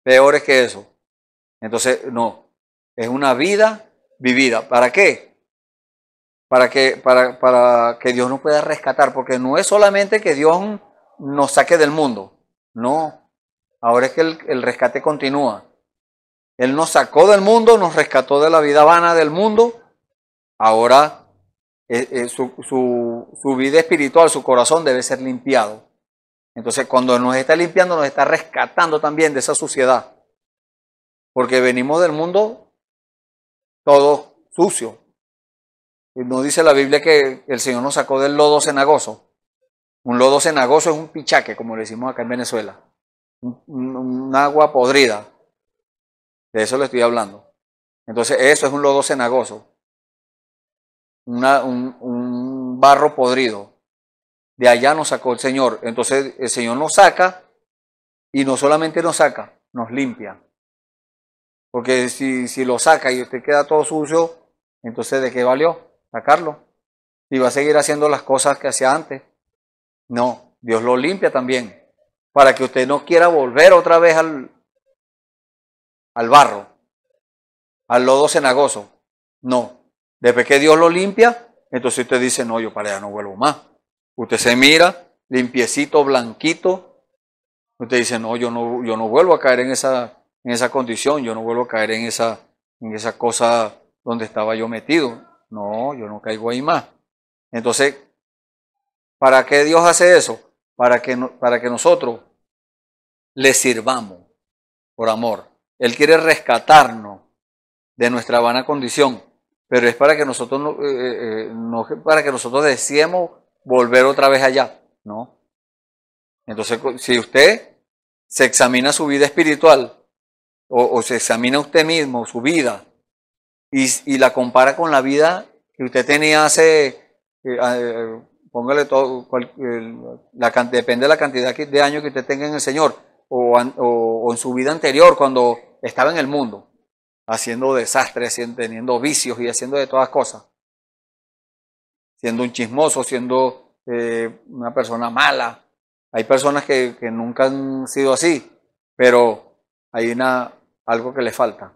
peores que eso. Entonces, no, es una vida vivida. ¿Para qué? Para que, para, para que Dios nos pueda rescatar, porque no es solamente que Dios nos saque del mundo, no, ahora es que el, rescate continúa. Él nos sacó del mundo, nos rescató de la vida vana del mundo, ahora eh, eh, su vida espiritual, su corazón debe ser limpiado. Entonces cuando nos está limpiando, nos está rescatando también de esa suciedad. Porque venimos del mundo todo sucio. Y nos dice la Biblia que el Señor nos sacó del lodo cenagoso. Un lodo cenagoso es un pichaque, como le decimos acá en Venezuela. Un, agua podrida. De eso le estoy hablando. Entonces eso es un lodo cenagoso. un barro podrido. De allá nos sacó el Señor. Entonces el Señor nos saca y no solamente nos saca, nos limpia. Porque si, si lo saca y usted queda todo sucio, entonces ¿de qué valió sacarlo? Y va a seguir haciendo las cosas que hacía antes. No, Dios lo limpia también. Para que usted no quiera volver otra vez al, al barro, al lodo cenagoso. No. Después que Dios lo limpia, entonces usted dice, no, yo para allá no vuelvo más. Usted se mira, limpiecito, blanquito. Usted dice, no, yo no, yo no vuelvo a caer en esa, en esa condición, yo no vuelvo a caer en esa, en esa cosa donde estaba yo metido. No, yo no caigo ahí más. Entonces, ¿para qué Dios hace eso? Para que, para que nosotros le sirvamos por amor. Él quiere rescatarnos de nuestra vana condición, pero es para que nosotros, no, eh, eh, eh, para que nosotros deseemos volver otra vez allá. No. Entonces, si usted se examina su vida espiritual o, se examina usted mismo, su vida, y, la compara con la vida que usted tenía hace, eh, eh, póngale todo, depende de la cantidad de años que usted tenga en el Señor, o, o en su vida anterior, cuando estaba en el mundo, haciendo desastres, teniendo vicios y haciendo de todas cosas siendo un chismoso, siendo eh, una persona mala. Hay personas que, nunca han sido así, pero hay una, algo que les falta.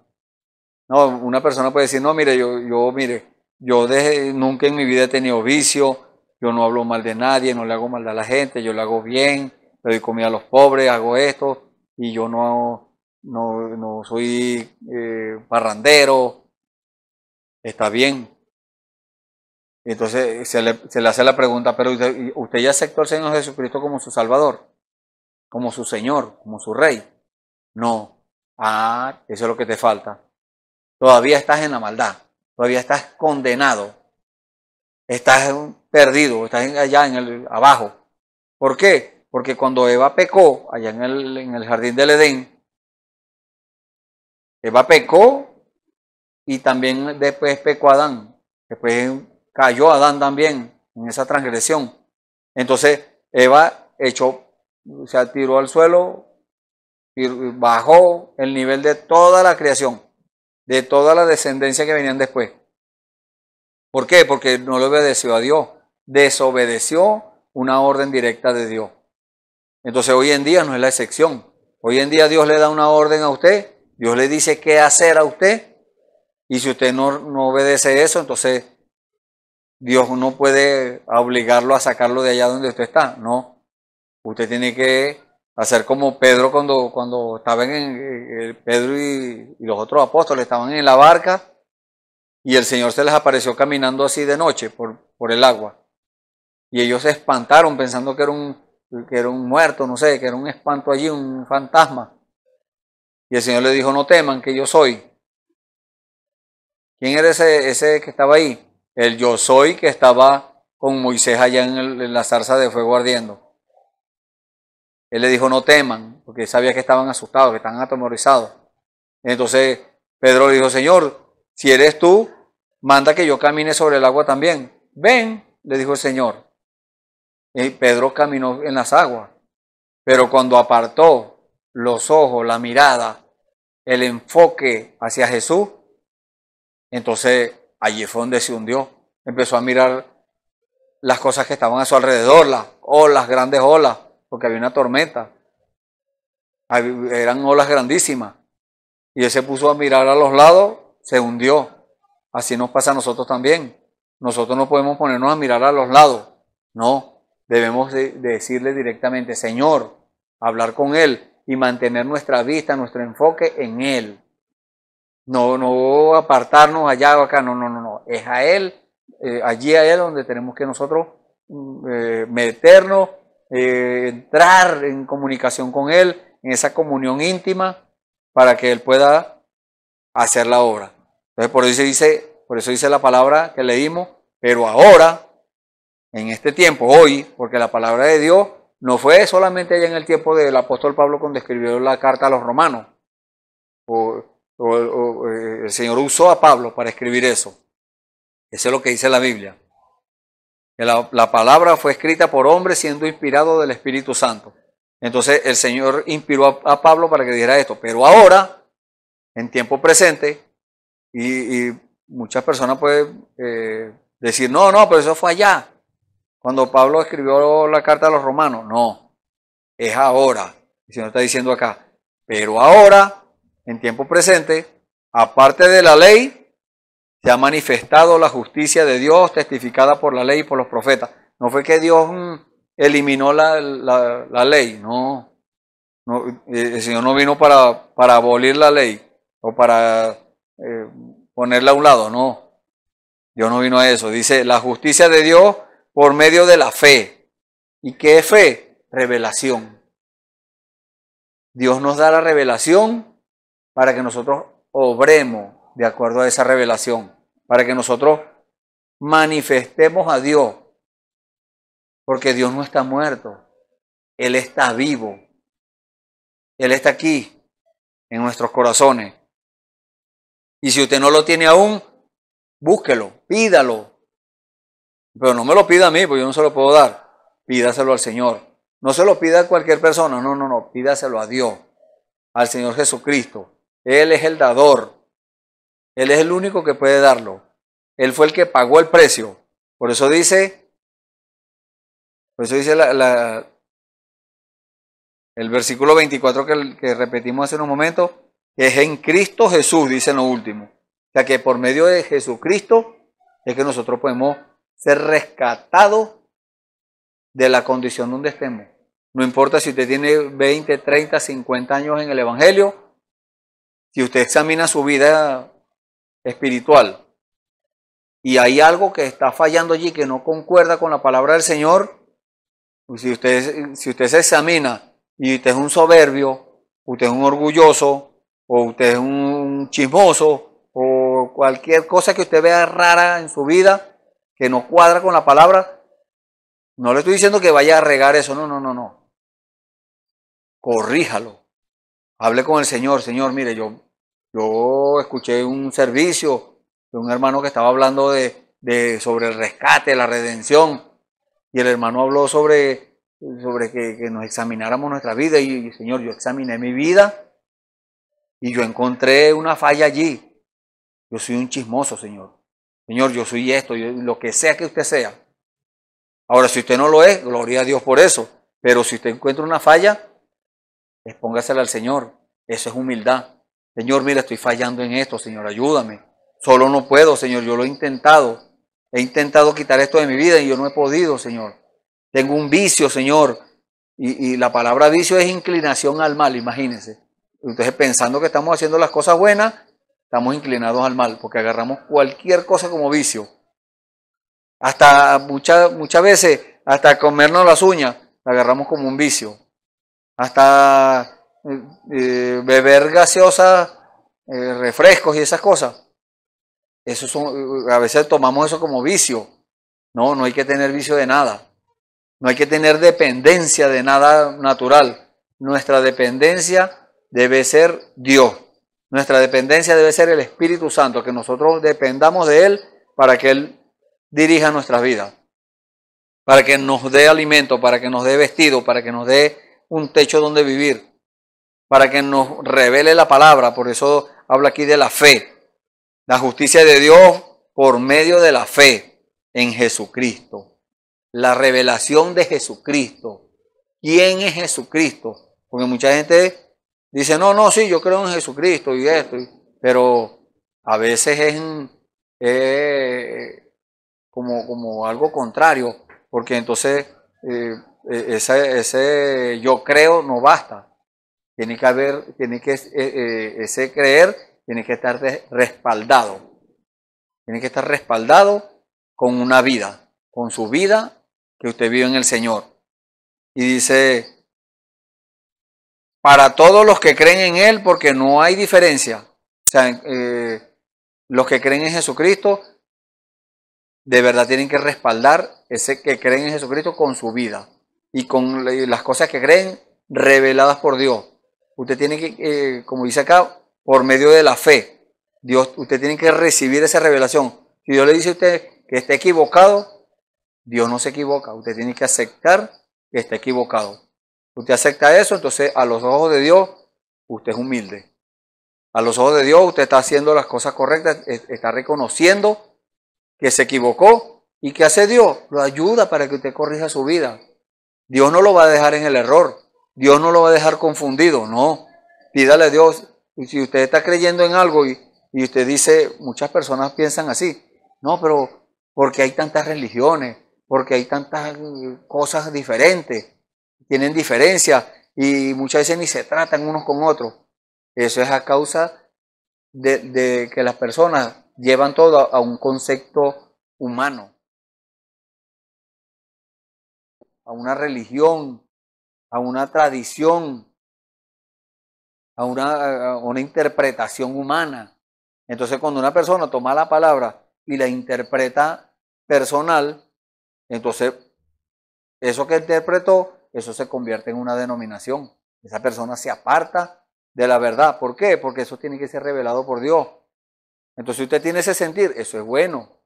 No, una persona puede decir, no, mire, yo, yo mire, yo nunca en mi vida he tenido vicio, yo no hablo mal de nadie, no le hago mal a la gente, yo le hago bien, le doy comida a los pobres, hago esto, y yo no, no, soy eh, barrandero. Está bien, entonces se le, hace la pregunta, pero usted, ya aceptó al Señor Jesucristo como su Salvador, como su Señor, como su Rey. No. Ah, eso es lo que te falta. Todavía estás en la maldad, todavía estás condenado, estás perdido, estás allá en el abajo. ¿Por qué? Porque cuando Eva pecó allá en el, en el jardín del Edén, Eva pecó y también después pecó Adán. Después cayó Adán también en esa transgresión. Entonces Eva echó, se tiró al suelo y bajó el nivel de toda la creación, de toda la descendencia que venían después. ¿Por qué? Porque no le obedeció a Dios, desobedeció una orden directa de Dios. Entonces hoy en día no es la excepción. Hoy en día Dios le da una orden a usted, Dios le dice qué hacer a usted, y si usted no, no obedece eso, entonces Dios no puede obligarlo a sacarlo de allá donde usted está, no. Usted tiene que hacer como Pedro cuando, cuando estaban en, eh, eh, Pedro y, los otros apóstoles estaban en la barca y el Señor se les apareció caminando así de noche por, por el agua. Y ellos se espantaron pensando que era, un, que era un muerto, no sé, que era un espanto allí, un fantasma. Y el Señor le dijo, no teman, que yo soy. ¿Quién era ese, ese que estaba ahí? el yo soy que estaba con Moisés allá en, la zarza de fuego ardiendo. Él le dijo, no teman, porque sabía que estaban asustados, que estaban atemorizados. Entonces Pedro le dijo, Señor, si eres tú, manda que yo camine sobre el agua también. Ven, le dijo el Señor. Y Pedro caminó en las aguas, pero cuando apartó los ojos, la mirada, el enfoque hacia Jesús, entonces Allí fue donde se hundió. Empezó a mirar las cosas que estaban a su alrededor, las olas, grandes olas, porque había una tormenta. Eran olas grandísimas. Y él se puso a mirar a los lados, se hundió. Así nos pasa a nosotros también. Nosotros no podemos ponernos a mirar a los lados. No, debemos decirle directamente, Señor, hablar con Él y mantener nuestra vista, nuestro enfoque en Él. No, apartarnos allá o acá, no, no, no, no. Es a Él, eh, allí a Él donde tenemos que nosotros mm, eh, meternos, eh, entrar en comunicación con Él, en esa comunión íntima, para que Él pueda hacer la obra. Entonces, por eso dice, por eso dice la palabra que leímos, pero ahora, en este tiempo, hoy, porque la palabra de Dios no fue solamente allá en el tiempo del apóstol Pablo cuando escribió la carta a los romanos, o eh, el Señor usó a Pablo para escribir eso. Eso es lo que dice la Biblia. La, palabra fue escrita por hombres siendo inspirado del Espíritu Santo. Entonces el Señor inspiró a, Pablo para que dijera esto. Pero ahora, en tiempo presente, y, muchas personas pueden eh, decir, no, no, pero eso fue allá, cuando Pablo escribió la carta a los romanos. No, es ahora. El Señor está diciendo acá, pero ahora en tiempo presente, aparte de la ley, se ha manifestado la justicia de Dios testificada por la ley y por los profetas. No fue que Dios mm, eliminó la, ley, no. no eh, el Señor no vino para, para, abolir la ley o para eh, ponerla a un lado, no. Dios no vino a eso. Dice, la justicia de Dios por medio de la fe. ¿Y qué es fe? Revelación. Dios nos da la revelación para que nosotros obremos de acuerdo a esa revelación, para que nosotros manifestemos a Dios, porque Dios no está muerto, Él está vivo, Él está aquí en nuestros corazones. Y si usted no lo tiene aún, búsquelo, pídalo, pero no me lo pida a mí, porque yo no se lo puedo dar, pídaselo al Señor. No se lo pida a cualquier persona, no, no, no, pídaselo a Dios, al Señor Jesucristo. Él es el dador. Él es el único que puede darlo. Él fue el que pagó el precio. Por eso dice, por eso dice el versículo 24 que, repetimos hace un momento, es en Cristo Jesús, dice en lo último. O sea que por medio de Jesucristo es que nosotros podemos ser rescatados de la condición donde estemos. No importa si usted tiene 20, 30, 50 años en el Evangelio, si usted examina su vida espiritual y hay algo que está fallando allí que no concuerda con la palabra del Señor, pues si usted, si usted se examina y usted es un soberbio, usted es un orgulloso, o usted es un chismoso, o cualquier cosa que usted vea rara en su vida, que no cuadra con la palabra, no le estoy diciendo que vaya a regar eso, no, no, no, no. Corríjalo hablé con el Señor, Señor, mire, yo, yo escuché un servicio de un hermano que estaba hablando de, de, sobre el rescate, la redención, y el hermano habló sobre, sobre que, nos examináramos nuestra vida, y, Señor, yo examiné mi vida, y yo encontré una falla allí. Yo soy un chismoso, Señor. Señor, yo soy esto, lo que sea que usted sea. Ahora, si usted no lo es, gloria a Dios por eso. Pero si usted encuentra una falla, Expóngasela al Señor. Eso es humildad. Señor, mira, estoy fallando en esto, Señor, ayúdame. Solo no puedo, Señor, yo lo he intentado. He intentado quitar esto de mi vida y yo no he podido, Señor. Tengo un vicio, Señor. Y, la palabra vicio es inclinación al mal, imagínense. Entonces, pensando que estamos haciendo las cosas buenas, estamos inclinados al mal, porque agarramos cualquier cosa como vicio. Hasta muchas, muchas veces, hasta comernos las uñas, la agarramos como un vicio hasta eh, eh, beber gaseosa, eh, refrescos y esas cosas. Eso a veces tomamos eso como vicio. No, no hay que tener vicio de nada. No hay que tener dependencia de nada natural. Nuestra dependencia debe ser Dios. Nuestra dependencia debe ser el Espíritu Santo, que nosotros dependamos de Él para que Él dirija nuestras vidas, para que nos dé alimento, para que nos dé vestido, para que nos dé un techo donde vivir, para que nos revele la palabra. Por eso habla aquí de la fe, la justicia de Dios por medio de la fe en Jesucristo, la revelación de Jesucristo. ¿Quién es Jesucristo? Porque mucha gente dice, no, no, sí, yo creo en Jesucristo y esto, pero a veces es como, algo contrario, porque entonces eh, e, ese, ese yo creo no basta. Tiene que haber, tiene que, e, e, ese creer tiene que estar respaldado. Tiene que estar respaldado con una vida, con su vida que usted vive en el Señor. Y dice, para todos los que creen en Él, porque no hay diferencia. O sea, eh, los que creen en Jesucristo, de verdad tienen que respaldar ese que creen en Jesucristo con su vida y con las cosas que creen reveladas por Dios. Usted tiene que, eh, como dice acá, por medio de la fe. Dios, usted tiene que recibir esa revelación. Si Dios le dice a usted que está equivocado, Dios no se equivoca. Usted tiene que aceptar que está equivocado. Usted acepta eso, entonces a los ojos de Dios, usted es humilde. A los ojos de Dios, usted está haciendo las cosas correctas, está reconociendo que se equivocó y que hace Dios. Lo ayuda para que usted corrija su vida. Dios no lo va a dejar en el error. Dios no lo va a dejar confundido. No. Pídale a Dios. si usted está creyendo en algo y, usted dice, muchas personas piensan así. No, pero porque hay tantas religiones, porque hay tantas eh, cosas diferentes, tienen diferencias y muchas veces ni se tratan unos con otros. Eso es a causa de, que las personas llevan todo a un concepto humano. a una religión, a una tradición, a una, una interpretación humana. Entonces cuando una persona toma la palabra y la interpreta personal, entonces eso que interpretó, eso se convierte en una denominación. Esa persona se aparta de la verdad. ¿Por qué? Porque eso tiene que ser revelado por Dios. Entonces usted tiene ese sentir, eso es bueno,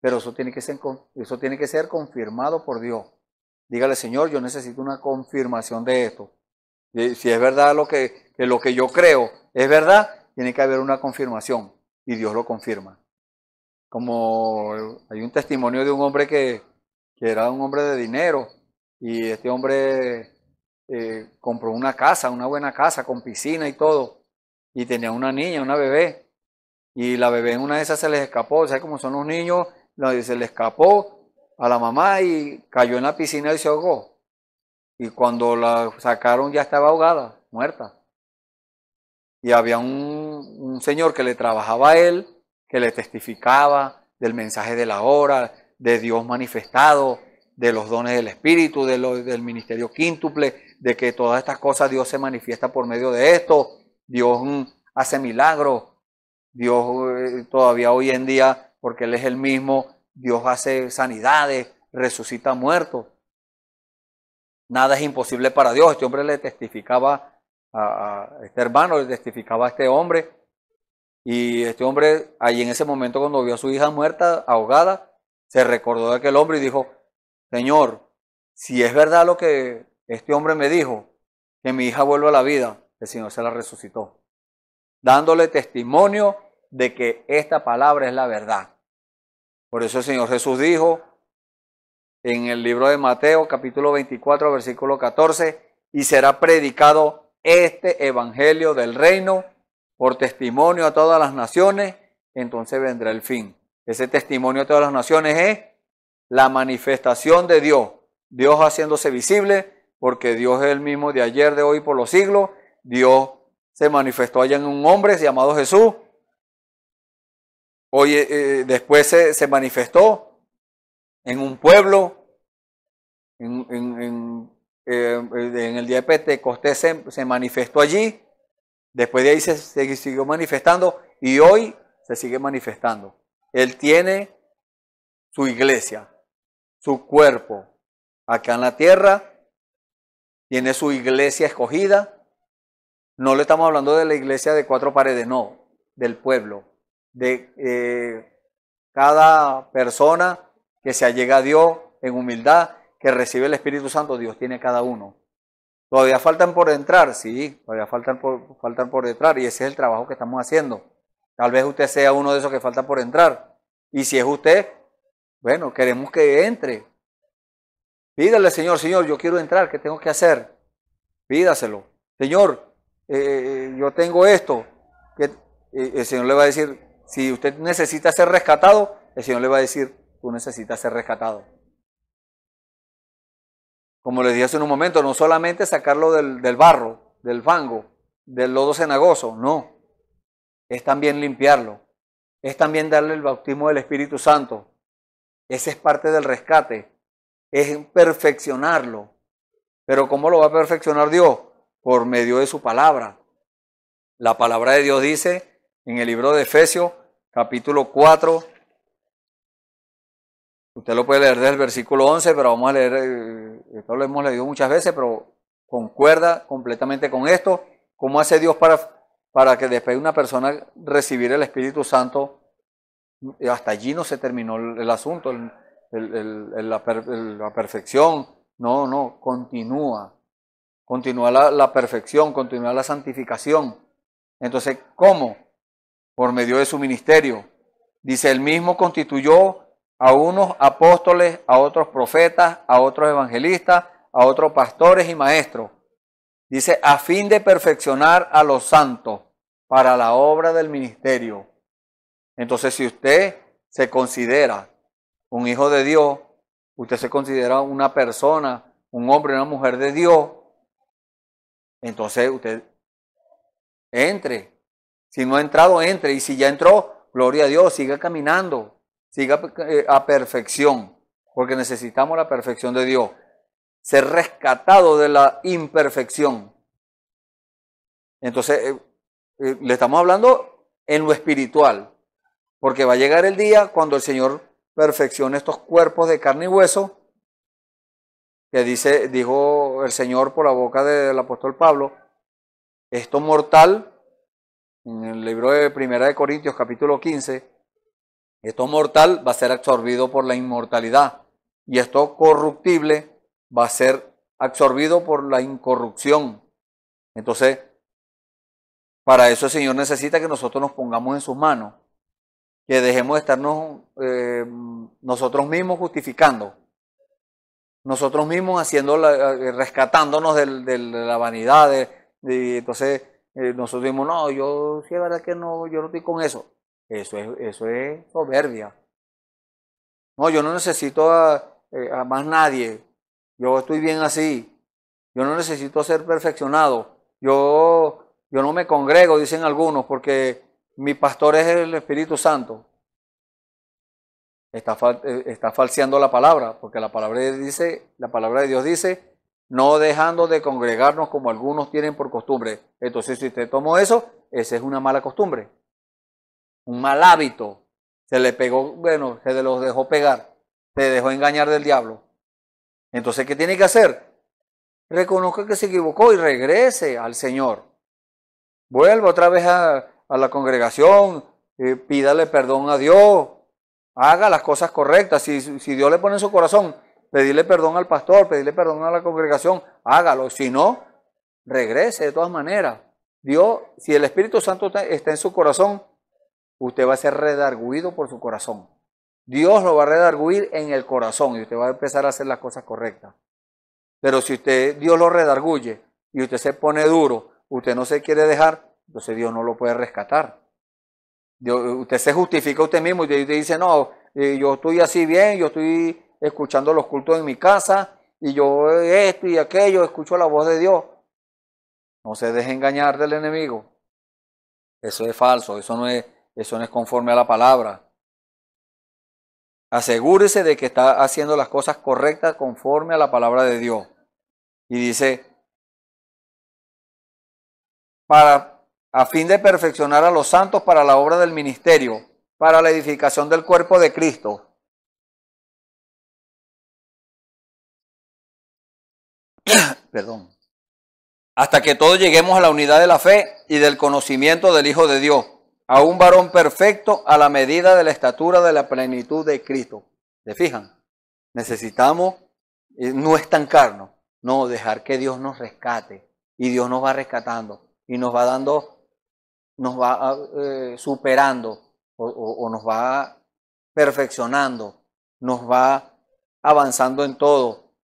pero eso tiene que ser, eso tiene que ser confirmado por Dios dígale, Señor, yo necesito una confirmación de esto. Si es verdad lo que, lo que yo creo es verdad, tiene que haber una confirmación. Y Dios lo confirma. Como hay un testimonio de un hombre que, era un hombre de dinero, y este hombre eh, compró una casa, una buena casa, con piscina y todo, y tenía una niña, una bebé, y la bebé en una de esas se les escapó, ¿Sabes sea, como son los niños, se le escapó a la mamá y cayó en la piscina y se ahogó. Y cuando la sacaron ya estaba ahogada, muerta. Y había un, señor que le trabajaba a él, que le testificaba del mensaje de la hora, de Dios manifestado, de los dones del Espíritu, de del ministerio quíntuple, de que todas estas cosas Dios se manifiesta por medio de esto, Dios mm, hace milagros, Dios eh, todavía hoy en día, porque Él es el mismo, Dios hace sanidades, resucita muertos. Nada es imposible para Dios. Este hombre le testificaba a, este hermano, le testificaba a este hombre. Y este hombre, ahí en ese momento, cuando vio a su hija muerta, ahogada, se recordó de aquel hombre y dijo: Señor, si es verdad lo que este hombre me dijo, que mi hija vuelva a la vida, el Señor se la resucitó. Dándole testimonio de que esta palabra es la verdad. Por eso el Señor Jesús dijo en el libro de Mateo capítulo 24 versículo 14, y será predicado este evangelio del reino por testimonio a todas las naciones, entonces vendrá el fin. Ese testimonio a todas las naciones es la manifestación de Dios, Dios haciéndose visible, porque Dios es el mismo de ayer, de hoy, por los siglos. Dios se manifestó allá en un hombre llamado Jesús, Hoy eh, después se, manifestó en un pueblo, en, eh, el día de Pentecostés se, manifestó allí, después de ahí se siguió manifestando y hoy se sigue manifestando. Él tiene su iglesia, su cuerpo, acá en la tierra, tiene su iglesia escogida. No le estamos hablando de la iglesia de cuatro paredes, no, del pueblo de eh, cada persona que se allega a Dios en humildad, que recibe el Espíritu Santo, Dios tiene cada uno. Todavía faltan por entrar, sí, todavía faltan por, faltan por entrar y ese es el trabajo que estamos haciendo. Tal vez usted sea uno de esos que falta por entrar. Y si es usted, bueno, queremos que entre. Pídale, Señor, Señor, yo quiero entrar, ¿qué tengo que hacer? Pídaselo. Señor, eh, eh, yo tengo esto. el Señor le va a decir, si usted necesita ser rescatado, el Señor le va a decir, tú necesitas ser rescatado. Como les dije hace un momento, no solamente sacarlo del, del barro, del fango, del lodo cenagoso, no. Es también limpiarlo. Es también darle el bautismo del Espíritu Santo. Esa es parte del rescate. Es perfeccionarlo. Pero ¿cómo lo va a perfeccionar Dios? Por medio de su palabra. La palabra de Dios dice en el libro de Efesios, capítulo 4. Usted lo puede leer desde el versículo 11, pero vamos a leer, eh, esto lo hemos leído muchas veces, pero concuerda completamente con esto. ¿Cómo hace Dios para, para que después de una persona recibir el Espíritu Santo? Hasta allí no se terminó el, asunto, la, perfección. No, no, continúa. Continúa la, perfección, continúa la santificación. Entonces, ¿cómo? por medio de su ministerio. Dice, el mismo constituyó a unos apóstoles, a otros profetas, a otros evangelistas, a otros pastores y maestros. Dice, a fin de perfeccionar a los santos para la obra del ministerio. Entonces, si usted se considera un hijo de Dios, usted se considera una persona, un hombre, una mujer de Dios, entonces usted entre si no ha entrado, entre. Y si ya entró, gloria a Dios, siga caminando, siga eh, a perfección, porque necesitamos la perfección de Dios. Ser rescatado de la imperfección. Entonces, eh, eh, le estamos hablando en lo espiritual, porque va a llegar el día cuando el Señor perfeccione estos cuerpos de carne y hueso, que dice, dijo el Señor por la boca del apóstol Pablo, esto mortal en el libro de Primera de Corintios capítulo 15, esto mortal va a ser absorbido por la inmortalidad y esto corruptible va a ser absorbido por la incorrupción. Entonces, para eso el Señor necesita que nosotros nos pongamos en sus manos, que dejemos de estarnos eh, nosotros mismos justificando, nosotros mismos haciendo eh, rescatándonos de la vanidad, de, entonces eh, nosotros decimos, no, yo sí es verdad que no, yo no estoy con eso. Eso es, eso es soberbia. No, yo no necesito eh, a, más nadie. Yo estoy bien así. Yo no necesito ser perfeccionado. Yo, yo no me congrego, dicen algunos, porque mi pastor es el Espíritu Santo. Está, eh, está falseando la palabra, porque la palabra dice, la palabra de Dios dice no dejando de congregarnos como algunos tienen por costumbre. Entonces, si usted tomó eso, esa es una mala costumbre, un mal hábito. Se le pegó, bueno, se los dejó pegar, se dejó engañar del diablo. Entonces, ¿qué tiene que hacer? Reconozca que se equivocó y regrese al Señor. Vuelva otra vez a, la congregación, eh, pídale perdón a Dios, haga las cosas correctas. Si, si Dios le pone en su corazón, pedirle perdón al pastor, pedirle perdón a la congregación, hágalo. Si no, regrese de todas maneras. Dios, si el Espíritu Santo está en su corazón, usted va a ser redarguido por su corazón. Dios lo va a redarguir en el corazón y usted va a empezar a hacer las cosas correctas. Pero si usted, Dios lo redarguye y usted se pone duro, usted no se quiere dejar, entonces Dios no lo puede rescatar. usted se justifica a usted mismo y usted dice, no, eh, yo estoy así bien, yo estoy escuchando los cultos en mi casa y yo esto y aquello, escucho la voz de Dios. No se deje engañar del enemigo. Eso es falso, eso no es, eso no es conforme a la palabra. Asegúrese de que está haciendo las cosas correctas conforme a la palabra de Dios. Y dice, para, a fin de perfeccionar a los santos para la obra del ministerio, para la edificación del cuerpo de Cristo, perdón, hasta que todos lleguemos a la unidad de la fe y del conocimiento del Hijo de Dios, a un varón perfecto a la medida de la estatura de la plenitud de Cristo. ¿Se fijan? Necesitamos eh, no estancarnos, no dejar que Dios nos rescate y Dios nos va rescatando y nos va dando, nos va ah, eh, superando o, nos va perfeccionando, nos va avanzando en todo.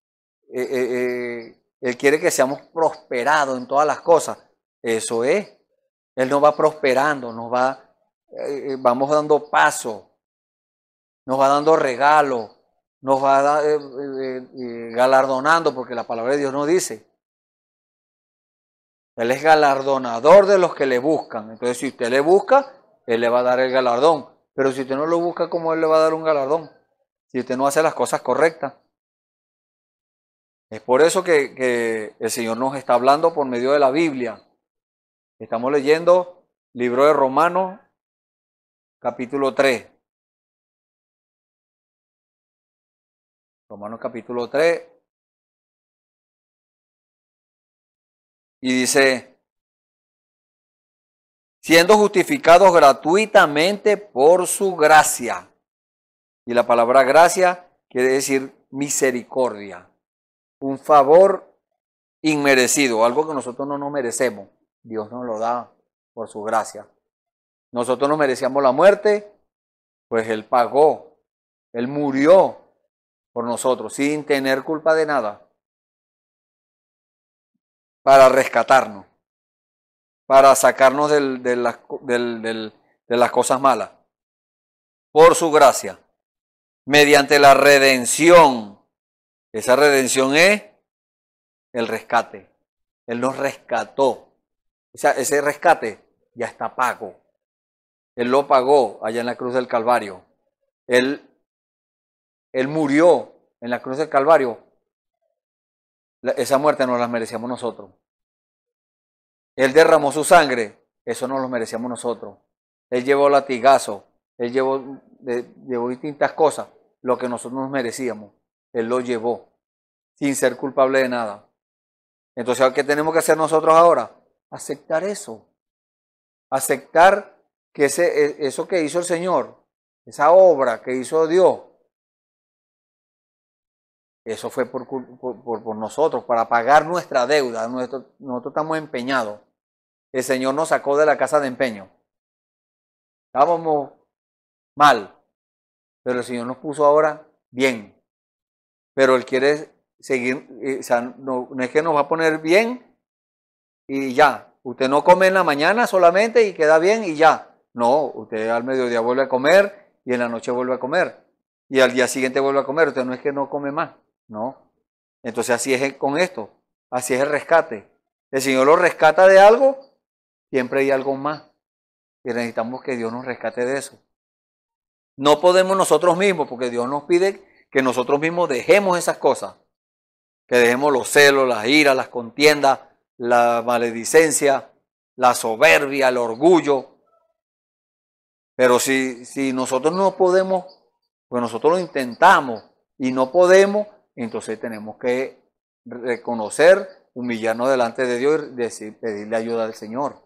Eh, él quiere que seamos prosperados en todas las cosas. Eso es. Él nos va prosperando, nos va, eh, eh, vamos dando paso, nos va dando regalo, nos va eh, galardonando, porque la palabra de Dios nos dice. Él es galardonador de los que le buscan. Entonces, si usted le busca, Él le va a dar el galardón. Pero si usted no lo busca, ¿cómo Él le va a dar un galardón? Si usted no hace las cosas correctas. Es por eso que, el Señor nos está hablando por medio de la Biblia. Estamos leyendo libro de Romanos, capítulo 3. Romanos capítulo 3. Y dice, siendo justificados gratuitamente por su gracia. Y la palabra gracia quiere decir misericordia un favor inmerecido, algo que nosotros no nos merecemos. Dios nos lo da por su gracia. Nosotros no merecíamos la muerte, pues Él pagó, Él murió por nosotros, sin tener culpa de nada, para rescatarnos, para sacarnos del, del, de las cosas malas, por su gracia, mediante la redención esa redención es el rescate. Él nos rescató. O sea, ese rescate ya está pago. Él lo pagó allá en la cruz del Calvario. Él, él murió en la cruz del Calvario. esa muerte no la merecíamos nosotros. Él derramó su sangre. Eso no lo merecíamos nosotros. Él llevó latigazo. Él llevó, eh, llevó distintas cosas. Lo que nosotros nos merecíamos. Él lo llevó sin ser culpable de nada. Entonces, ¿qué tenemos que hacer nosotros ahora? Aceptar eso. Aceptar que ese, e, eso que hizo el Señor, esa obra que hizo Dios, eso fue por, nosotros, para pagar nuestra deuda. nosotros estamos empeñados. El Señor nos sacó de la casa de empeño. Estábamos mal, pero el Señor nos puso ahora bien pero Él quiere seguir, eh, o sea, no, es que nos va a poner bien y ya. Usted no come en la mañana solamente y queda bien y ya. No, usted al mediodía vuelve a comer y en la noche vuelve a comer y al día siguiente vuelve a comer. Usted no es que no come más, no. Entonces así es con esto, así es el rescate. El Señor lo rescata de algo, siempre hay algo más. Y necesitamos que Dios nos rescate de eso. No podemos nosotros mismos, porque Dios nos pide que nosotros mismos dejemos esas cosas, que dejemos los celos, las iras, las contiendas, la maledicencia, la soberbia, el orgullo. Pero si, si nosotros no podemos, pues nosotros lo intentamos y no podemos, entonces tenemos que reconocer, humillarnos delante de Dios y pedirle ayuda al Señor.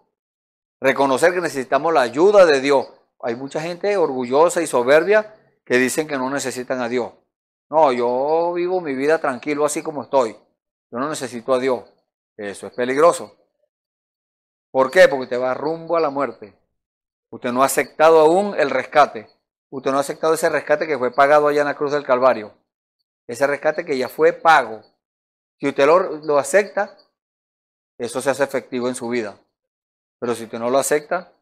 Reconocer que necesitamos la ayuda de Dios. Hay mucha gente orgullosa y soberbia que dicen que no necesitan a Dios. No, yo vivo mi vida tranquilo así como estoy. Yo no necesito a Dios. Eso es peligroso. ¿Por qué? Porque te va rumbo a la muerte. Usted no ha aceptado aún el rescate. Usted no ha aceptado ese rescate que fue pagado allá en la cruz del Calvario. Ese rescate que ya fue pago. Si usted lo, lo acepta, eso se hace efectivo en su vida. Pero si usted no lo acepta,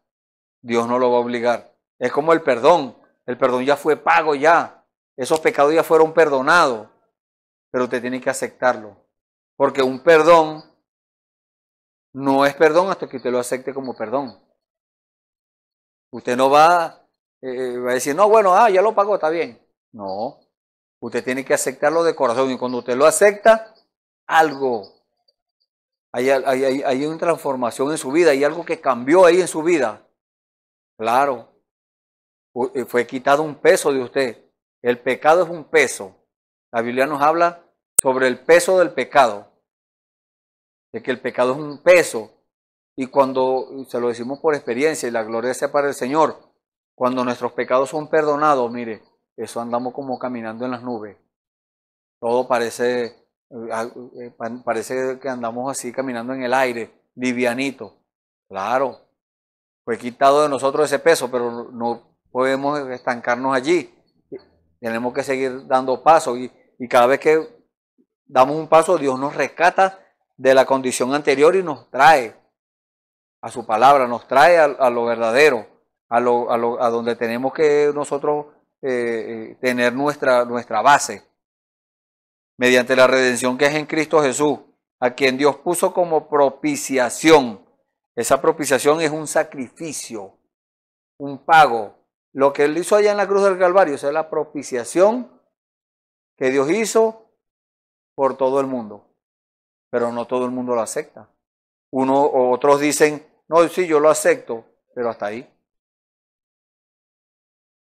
Dios no lo va a obligar. Es como el perdón. El perdón ya fue pago ya. Esos pecados ya fueron perdonados, pero usted tiene que aceptarlo. Porque un perdón no es perdón hasta que usted lo acepte como perdón. Usted no eh, va, a decir, no, bueno, ah, ya lo pagó, está bien. No, usted tiene que aceptarlo de corazón. Y cuando usted lo acepta, algo. Hay, hay, hay, una transformación en su vida, hay algo que cambió ahí en su vida. Claro, eh, fue quitado un peso de usted. El pecado es un peso. La Biblia nos habla sobre el peso del pecado, de que el pecado es un peso. Y cuando, se lo decimos por experiencia, y la gloria sea para el Señor, cuando nuestros pecados son perdonados, mire, eso andamos como caminando en las nubes. Todo parece, eh, eh, parece que andamos así caminando en el aire, livianito. Claro, fue quitado de nosotros ese peso, pero no podemos estancarnos allí. Tenemos que seguir dando paso y, cada vez que damos un paso, Dios nos rescata de la condición anterior y nos trae a su palabra, nos trae a, lo verdadero, a, lo, a, lo, a, donde tenemos que nosotros eh, eh, tener nuestra, nuestra base, mediante la redención que es en Cristo Jesús, a quien Dios puso como propiciación. Esa propiciación es un sacrificio, un pago lo que él hizo allá en la cruz del Calvario, es la propiciación que Dios hizo por todo el mundo. Pero no todo el mundo lo acepta. Uno o otros dicen, no, sí, yo lo acepto, pero hasta ahí.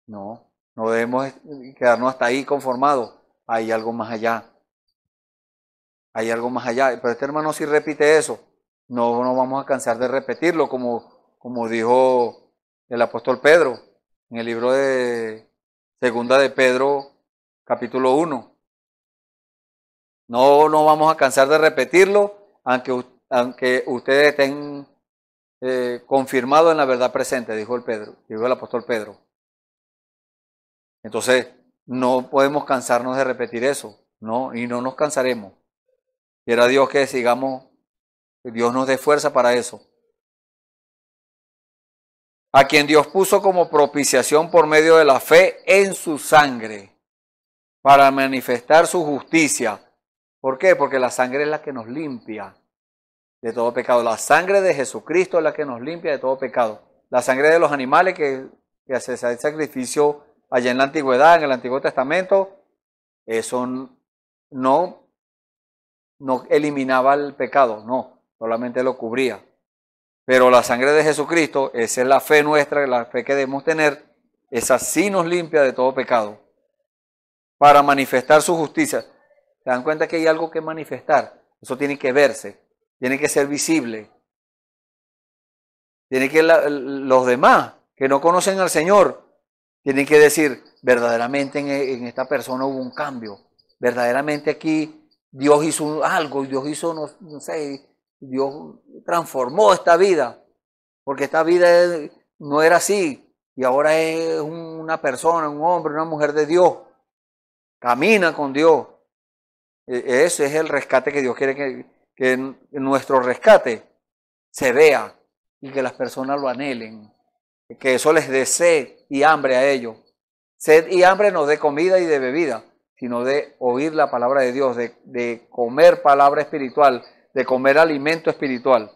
No, no debemos quedarnos hasta ahí conformados. Hay algo más allá. Hay algo más allá. Pero este hermano si repite eso. No nos vamos a cansar de repetirlo, como, como dijo el apóstol Pedro en el libro de Segunda de Pedro, capítulo 1. No no vamos a cansar de repetirlo, aunque, aunque ustedes estén eh, confirmados en la verdad presente, dijo el Pedro, dijo el apóstol Pedro. Entonces, no podemos cansarnos de repetir eso, ¿no? Y no nos cansaremos. Quiera Dios que sigamos, Dios nos dé fuerza para eso a quien Dios puso como propiciación por medio de la fe en su sangre, para manifestar su justicia. ¿Por qué? Porque la sangre es la que nos limpia de todo pecado. La sangre de Jesucristo es la que nos limpia de todo pecado. La sangre de los animales que, que hace el sacrificio allá en la antigüedad, en el Antiguo Testamento, eso no, no eliminaba el pecado, no, solamente lo cubría. Pero la sangre de Jesucristo, esa es la fe nuestra, la fe que debemos tener, esa sí nos limpia de todo pecado para manifestar su justicia. ¿Se dan cuenta que hay algo que manifestar? Eso tiene que verse, tiene que ser visible. Tiene que los demás que no conocen al Señor, tienen que decir, verdaderamente en, esta persona hubo un cambio, verdaderamente aquí Dios hizo algo, Dios hizo, no sé, Dios transformó esta vida, porque esta vida no era así, y ahora es una persona, un hombre, una mujer de Dios. Camina con Dios. E, ese es el rescate que Dios quiere que, en nuestro rescate se vea y que las personas lo anhelen. Que eso les dé sed y hambre a ellos. Sed y hambre no de comida y de bebida, sino de oír la palabra de Dios, de comer palabra espiritual, de comer alimento espiritual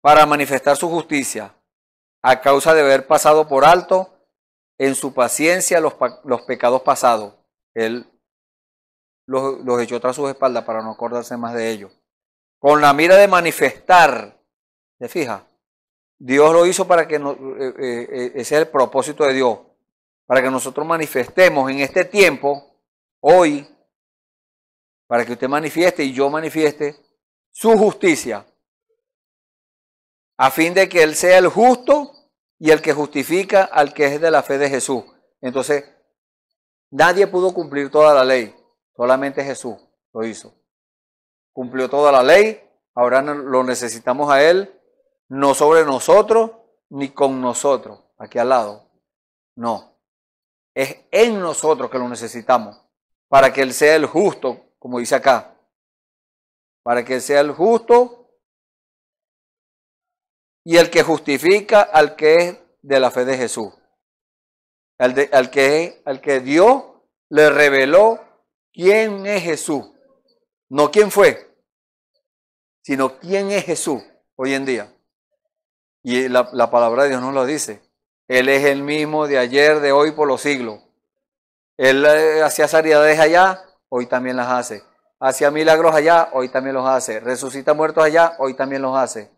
para manifestar su justicia a causa de haber pasado por alto en su paciencia los, pecados pasados. Él los, echó tras sus espaldas para no acordarse más de ellos. Con la mira de manifestar, ¿se fija? Dios lo hizo para que, no eh, eh, eh, ese es el propósito de Dios, para que nosotros manifestemos en este tiempo, hoy, para que usted manifieste y yo manifieste su justicia, a fin de que Él sea el justo y el que justifica al que es de la fe de Jesús. Entonces, nadie pudo cumplir toda la ley, solamente Jesús lo hizo. Cumplió toda la ley, ahora lo necesitamos a Él, no sobre nosotros ni con nosotros, aquí al lado, no. Es en nosotros que lo necesitamos, para que Él sea el justo como dice acá, para que sea el justo y el que justifica al que es de la fe de Jesús, al, al que, al que Dios le reveló quién es Jesús, no quién fue, sino quién es Jesús hoy en día. Y la, palabra de Dios nos lo dice. Él es el mismo de ayer, de hoy, por los siglos. Él eh, hacía desde allá, hoy también las hace. Hacía milagros allá, hoy también los hace. Resucita muertos allá, hoy también los hace.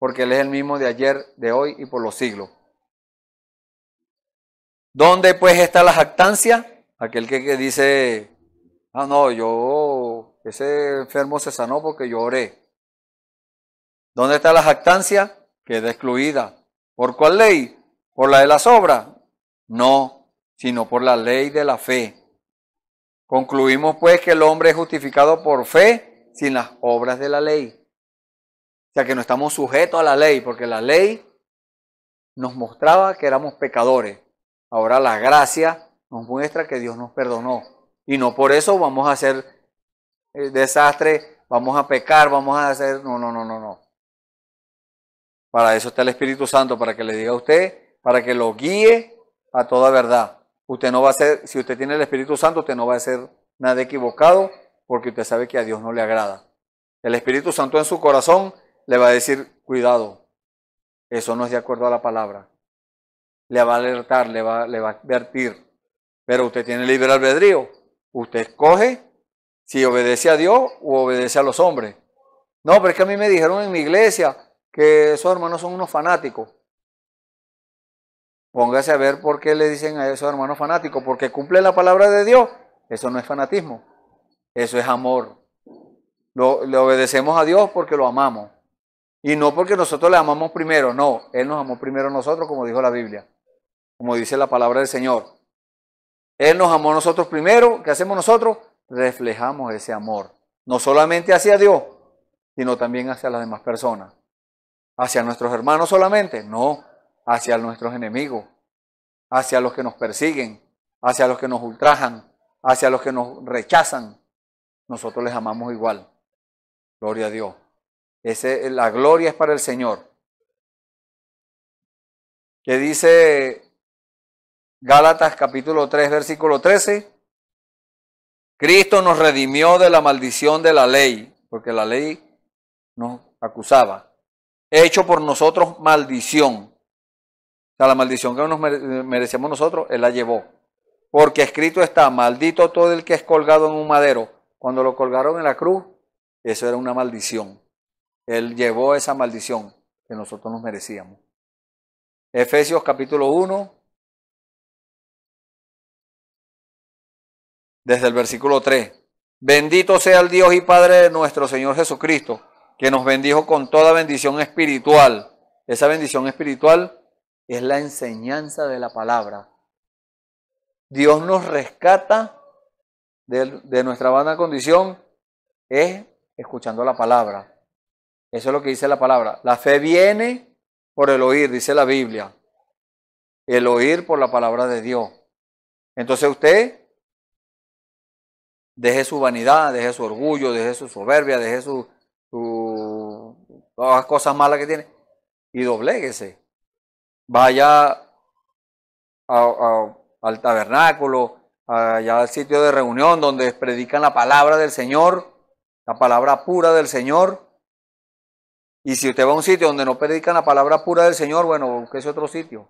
Porque Él es el mismo de ayer, de hoy y por los siglos. ¿Dónde pues está la jactancia? Aquel que, dice, ah, no, yo, ese enfermo se sanó porque yo oré. ¿Dónde está la jactancia? Queda excluida. ¿Por cuál ley? ¿Por la de las obras? No, sino por la ley de la fe. Concluimos pues que el hombre es justificado por fe sin las obras de la ley. O sea que no estamos sujetos a la ley, porque la ley nos mostraba que éramos pecadores. Ahora la gracia nos muestra que Dios nos perdonó. Y no por eso vamos a hacer eh, desastre, vamos a pecar, vamos a hacer... No, no, no, no, no. Para eso está el Espíritu Santo, para que le diga a usted, para que lo guíe a toda verdad. Usted no va a ser, si usted tiene el Espíritu Santo, usted no va a ser nada equivocado porque usted sabe que a Dios no le agrada. El Espíritu Santo en su corazón le va a decir, cuidado, eso no es de acuerdo a la palabra. Le va a alertar, le va, le va a advertir. Pero usted tiene libre albedrío. Usted escoge si obedece a Dios o obedece a los hombres. No, pero es que a mí me dijeron en mi iglesia que esos hermanos son unos fanáticos. Póngase a ver por qué le dicen a esos hermanos fanáticos, porque cumple la palabra de Dios. Eso no es fanatismo, eso es amor. le obedecemos a Dios porque lo amamos. Y no porque nosotros le amamos primero, no, Él nos amó primero a nosotros, como dijo la Biblia, como dice la palabra del Señor. Él nos amó a nosotros primero, ¿qué hacemos nosotros? Reflejamos ese amor, no solamente hacia Dios, sino también hacia las demás personas. ¿Hacia nuestros hermanos solamente? No, hacia nuestros enemigos, hacia los que nos persiguen, hacia los que nos ultrajan, hacia los que nos rechazan. Nosotros les amamos igual. Gloria a Dios. Ese, la gloria es para el Señor. Que dice Gálatas capítulo 3, versículo 13. Cristo nos redimió de la maldición de la ley, porque la ley nos acusaba. Hecho por nosotros maldición o sea, la maldición que nos merecemos nosotros, Él la llevó. Porque escrito está, maldito todo el que es colgado en un madero. Cuando lo colgaron en la cruz, eso era una maldición. Él llevó esa maldición que nosotros nos merecíamos. Efesios capítulo 1, desde el versículo 3. Bendito sea el Dios y Padre de nuestro Señor Jesucristo, que nos bendijo con toda bendición espiritual. Esa bendición espiritual es la enseñanza de la palabra. Dios nos rescata de, nuestra vana condición es escuchando la palabra. Eso es lo que dice la palabra. La fe viene por el oír, dice la Biblia. El oír por la palabra de Dios. Entonces usted deje su vanidad, deje su orgullo, deje su soberbia, deje su, su todas las cosas malas que tiene y dobléguese vaya al tabernáculo, allá al sitio de reunión donde predican la palabra del Señor, la palabra pura del Señor. Y si usted va a un sitio donde no predican la palabra pura del Señor, bueno, es otro sitio.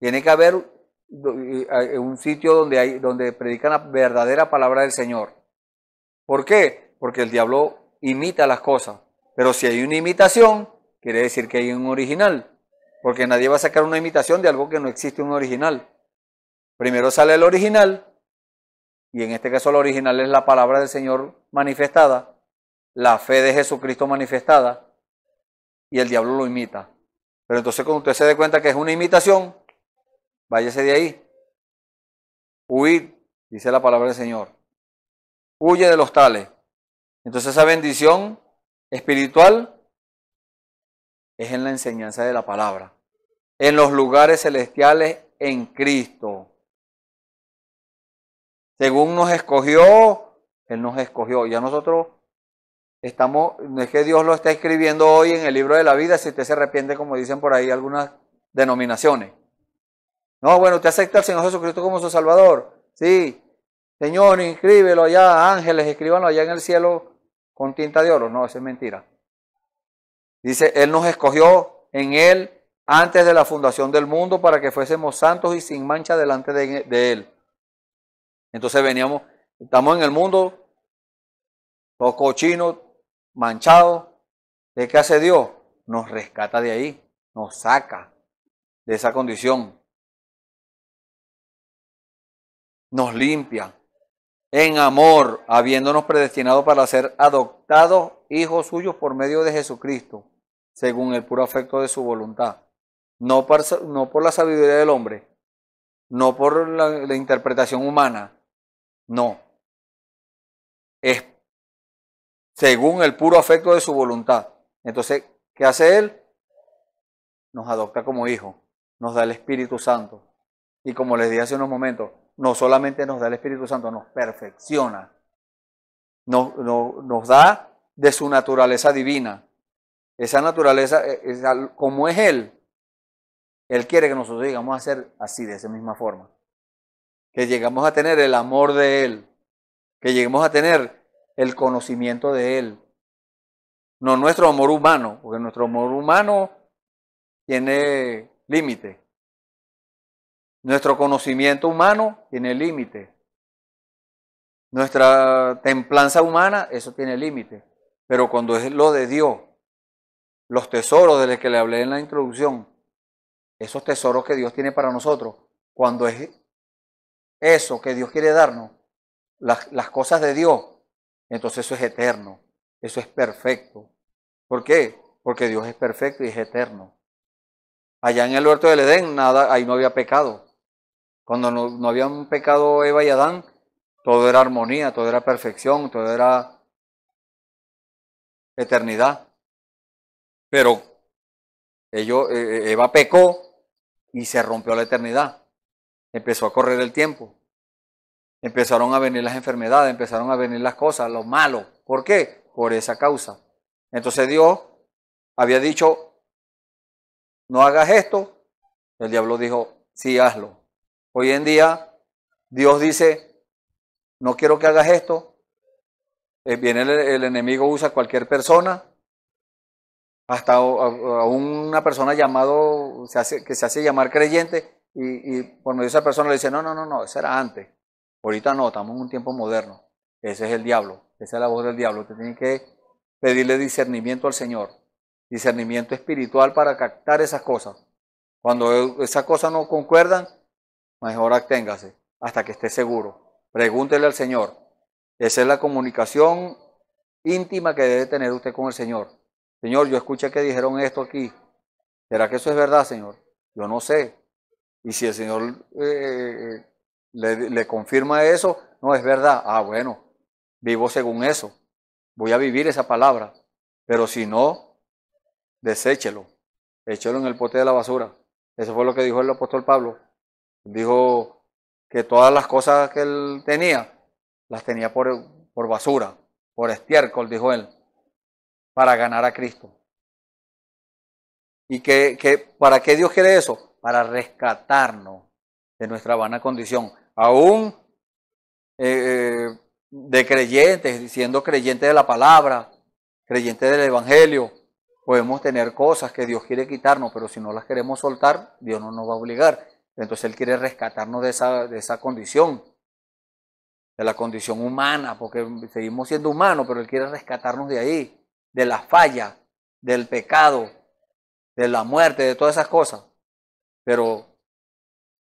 Tiene que haber eh, un sitio donde, hay, donde predican la verdadera palabra del Señor. ¿Por qué? Porque el diablo imita las cosas. Pero si hay una imitación, quiere decir que hay un original. Porque nadie va a sacar una imitación de algo que no existe un original. Primero sale el original, y en este caso el original es la palabra del Señor manifestada, la fe de Jesucristo manifestada, y el diablo lo imita. Pero entonces cuando usted se dé cuenta que es una imitación, váyase de ahí. Huid, dice la palabra del Señor. Huye de los tales. Entonces esa bendición espiritual es en la enseñanza de la palabra, en los lugares celestiales en Cristo. Según nos escogió, Él nos escogió. Ya nosotros estamos, no es que Dios lo está escribiendo hoy en el libro de la vida, si usted se arrepiente, como dicen por ahí algunas denominaciones. No, bueno, usted acepta al Señor Jesucristo como su Salvador. Sí, Señor, inscríbelo allá, ángeles, escríbanlo allá en el cielo con tinta de oro. No, eso es mentira. Dice, Él nos escogió en Él antes de la fundación del mundo para que fuésemos santos y sin mancha delante de, Él. Entonces veníamos, estamos en el mundo, toco chino, manchados. ¿De qué hace Dios? Nos rescata de ahí, nos saca de esa condición. Nos limpia en amor, habiéndonos predestinado para ser adoptados hijos suyos por medio de Jesucristo según el puro afecto de su voluntad, no por, no por la sabiduría del hombre, no por la, interpretación humana, no. Es según el puro afecto de su voluntad. Entonces, ¿qué hace Él? Nos adopta como hijo, nos da el Espíritu Santo. Y como les dije hace unos momentos, no solamente nos da el Espíritu Santo, nos perfecciona, nos da de su naturaleza divina, esa naturaleza, eh, como es Él, Él quiere que nosotros llegamos a ser así, de esa misma forma. Que llegamos a tener el amor de Él, que lleguemos a tener el conocimiento de Él. No nuestro amor humano, porque nuestro amor humano tiene límite. Nuestro conocimiento humano tiene límite. Nuestra templanza humana, eso tiene límite. Pero cuando es lo de Dios, los tesoros de los que le hablé en la introducción, esos tesoros que Dios tiene para nosotros, cuando es eso que Dios quiere darnos, las, las cosas de Dios, entonces eso es eterno, eso es perfecto. ¿Por qué? Porque Dios es perfecto y es eterno. Allá en el huerto del Edén, nada, ahí no había pecado. Cuando no, no habían pecado Eva y Adán, todo era armonía, todo era perfección, todo era eternidad. Pero eh, eh, Eva pecó y se rompió la eternidad. Empezó a correr el tiempo. Empezaron a venir las enfermedades, empezaron a venir las cosas, los malos. ¿Por qué? Por esa causa. Entonces Dios había dicho, no hagas esto. El diablo dijo, sí, hazlo. Hoy en día Dios dice, no quiero que hagas esto. Eh, viene el, enemigo, usa cualquier persona hasta a, una persona llamado, se hace, que se hace llamar creyente, y, por esa persona le dice, no, no, no, no, eso era antes, ahorita no, estamos en un tiempo moderno, ese es el diablo, esa es la voz del diablo, usted tiene que pedirle discernimiento al Señor, discernimiento espiritual para captar esas cosas. Cuando e, esas cosas no concuerdan, mejor acténgase hasta que esté seguro. Pregúntele al Señor. Esa es la comunicación íntima que debe tener usted con el Señor. Señor, yo escuché que dijeron esto aquí. ¿Será que eso es verdad, Señor? Yo no sé. Y si el Señor eh, eh, eh, le, confirma eso, no es verdad. Ah, bueno, vivo según eso. Voy a vivir esa palabra. Pero si no, deséchelo. Échelo en el pote de la basura. Eso fue lo que dijo el apóstol Pablo. Dijo que todas las cosas que él tenía, las tenía por basura, por estiércol, dijo él para ganar a Cristo. ¿Y que, para qué Dios quiere eso? Para rescatarnos de nuestra vana condición. Aún eh, eh, de creyentes, siendo creyentes de la palabra, creyentes del Evangelio, podemos tener cosas que Dios quiere quitarnos, pero si no las queremos soltar, Dios no nos va a obligar. Entonces Él quiere rescatarnos de esa, de esa condición, de la condición humana, porque seguimos siendo humanos, pero Él quiere rescatarnos de ahí de la falla, del pecado, de la muerte, de todas esas cosas. Pero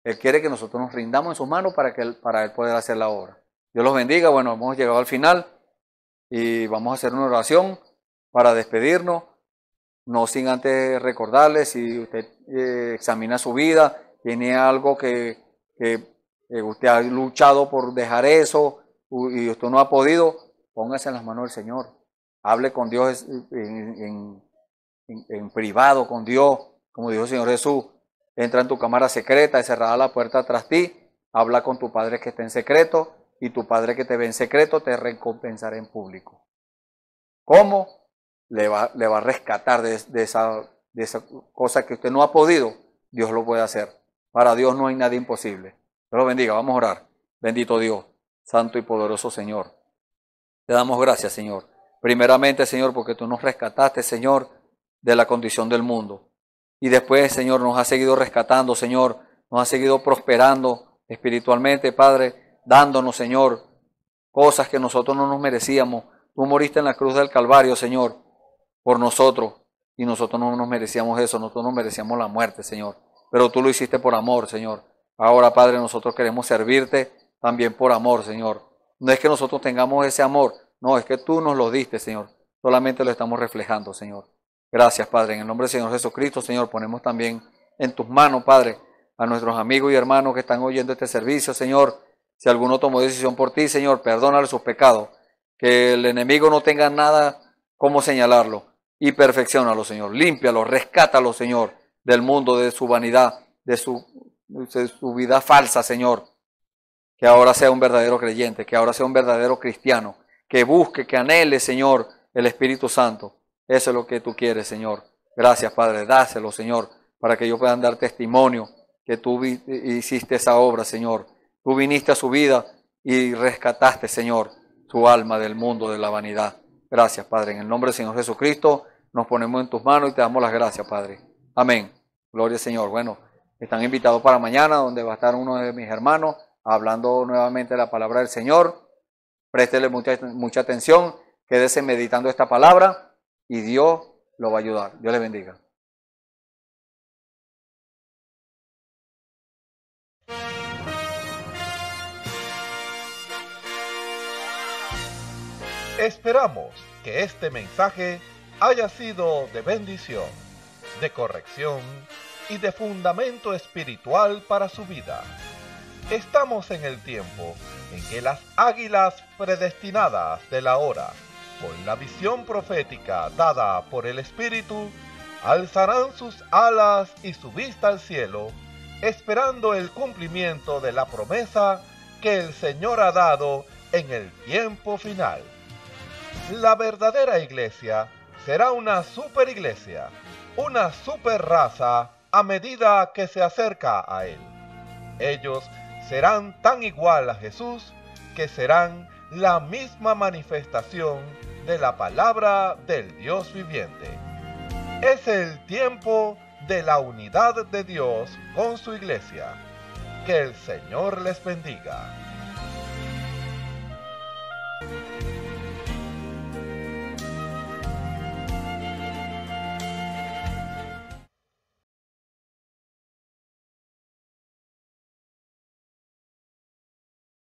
Él quiere que nosotros nos rindamos en sus manos para, que él, para él poder hacer la obra. Dios los bendiga. Bueno, hemos llegado al final y vamos a hacer una oración para despedirnos. No sin antes recordarles, si usted eh, examina su vida, tiene algo que, eh, usted ha luchado por dejar eso y usted no ha podido, póngase en las manos del Señor hable con Dios en, privado, con Dios, como dijo el Señor Jesús. Entra en tu cámara secreta y cerrada la puerta tras ti. Habla con tu Padre que está en secreto y tu Padre que te ve en secreto te recompensará en público. ¿Cómo? Le va, le va a rescatar de, esa, de esa cosa que usted no ha podido. Dios lo puede hacer. Para Dios no hay nada imposible. Dios lo bendiga. Vamos a orar. Bendito Dios, Santo y poderoso Señor. Te damos gracias, Señor Primeramente, Señor, porque tú nos rescataste, Señor, de la condición del mundo. Y después, Señor, nos has seguido rescatando, Señor, nos ha seguido prosperando espiritualmente, Padre, dándonos, Señor, cosas que nosotros no nos merecíamos. Tú moriste en la cruz del Calvario, Señor, por nosotros. Y nosotros no nos merecíamos eso, nosotros no merecíamos la muerte, Señor. Pero tú lo hiciste por amor, Señor. Ahora, Padre, nosotros queremos servirte también por amor, Señor. No es que nosotros tengamos ese amor, no, es que tú nos lo diste, Señor. Solamente lo estamos reflejando, Señor. Gracias, Padre. En el nombre del Señor Jesucristo, Señor, ponemos también en tus manos, Padre, a nuestros amigos y hermanos que están oyendo este servicio, Señor. Si alguno tomó decisión por ti, Señor, perdónale sus pecados. Que el enemigo no tenga nada como señalarlo. Y perfeccionalo, Señor. Límpialo, rescátalo, Señor, del mundo, de su vanidad, de su vida falsa, Señor. Que ahora sea un verdadero creyente, que ahora sea un verdadero cristiano que busque, que anhele, Señor, el Espíritu Santo. Eso es lo que tú quieres, Señor. Gracias, Padre. Dáselo, Señor, para que yo puedan dar testimonio que tú hiciste esa obra, Señor. Tú viniste a su vida y rescataste, Señor, su alma del mundo de la vanidad. Gracias, Padre. En el nombre del Señor Jesucristo, nos ponemos en tus manos y te damos las gracias, Padre. Amén. Gloria al Señor. Bueno, están invitados para mañana, donde va a estar uno de mis hermanos hablando nuevamente la palabra del Señor. Préstele mucha, mucha atención, quédese meditando esta palabra y Dios lo va a ayudar. Dios le bendiga. Esperamos que este mensaje haya sido de bendición, de corrección y de fundamento espiritual para su vida. Estamos en el tiempo en que las águilas predestinadas de la hora, con la visión profética dada por el Espíritu, alzarán sus alas y su vista al cielo, esperando el cumplimiento de la promesa que el Señor ha dado en el tiempo final. La verdadera iglesia será una super iglesia, una super raza a medida que se acerca a Él. Ellos serán tan igual a Jesús que serán la misma manifestación de la palabra del Dios viviente. Es el tiempo de la unidad de Dios con su iglesia. Que el Señor les bendiga.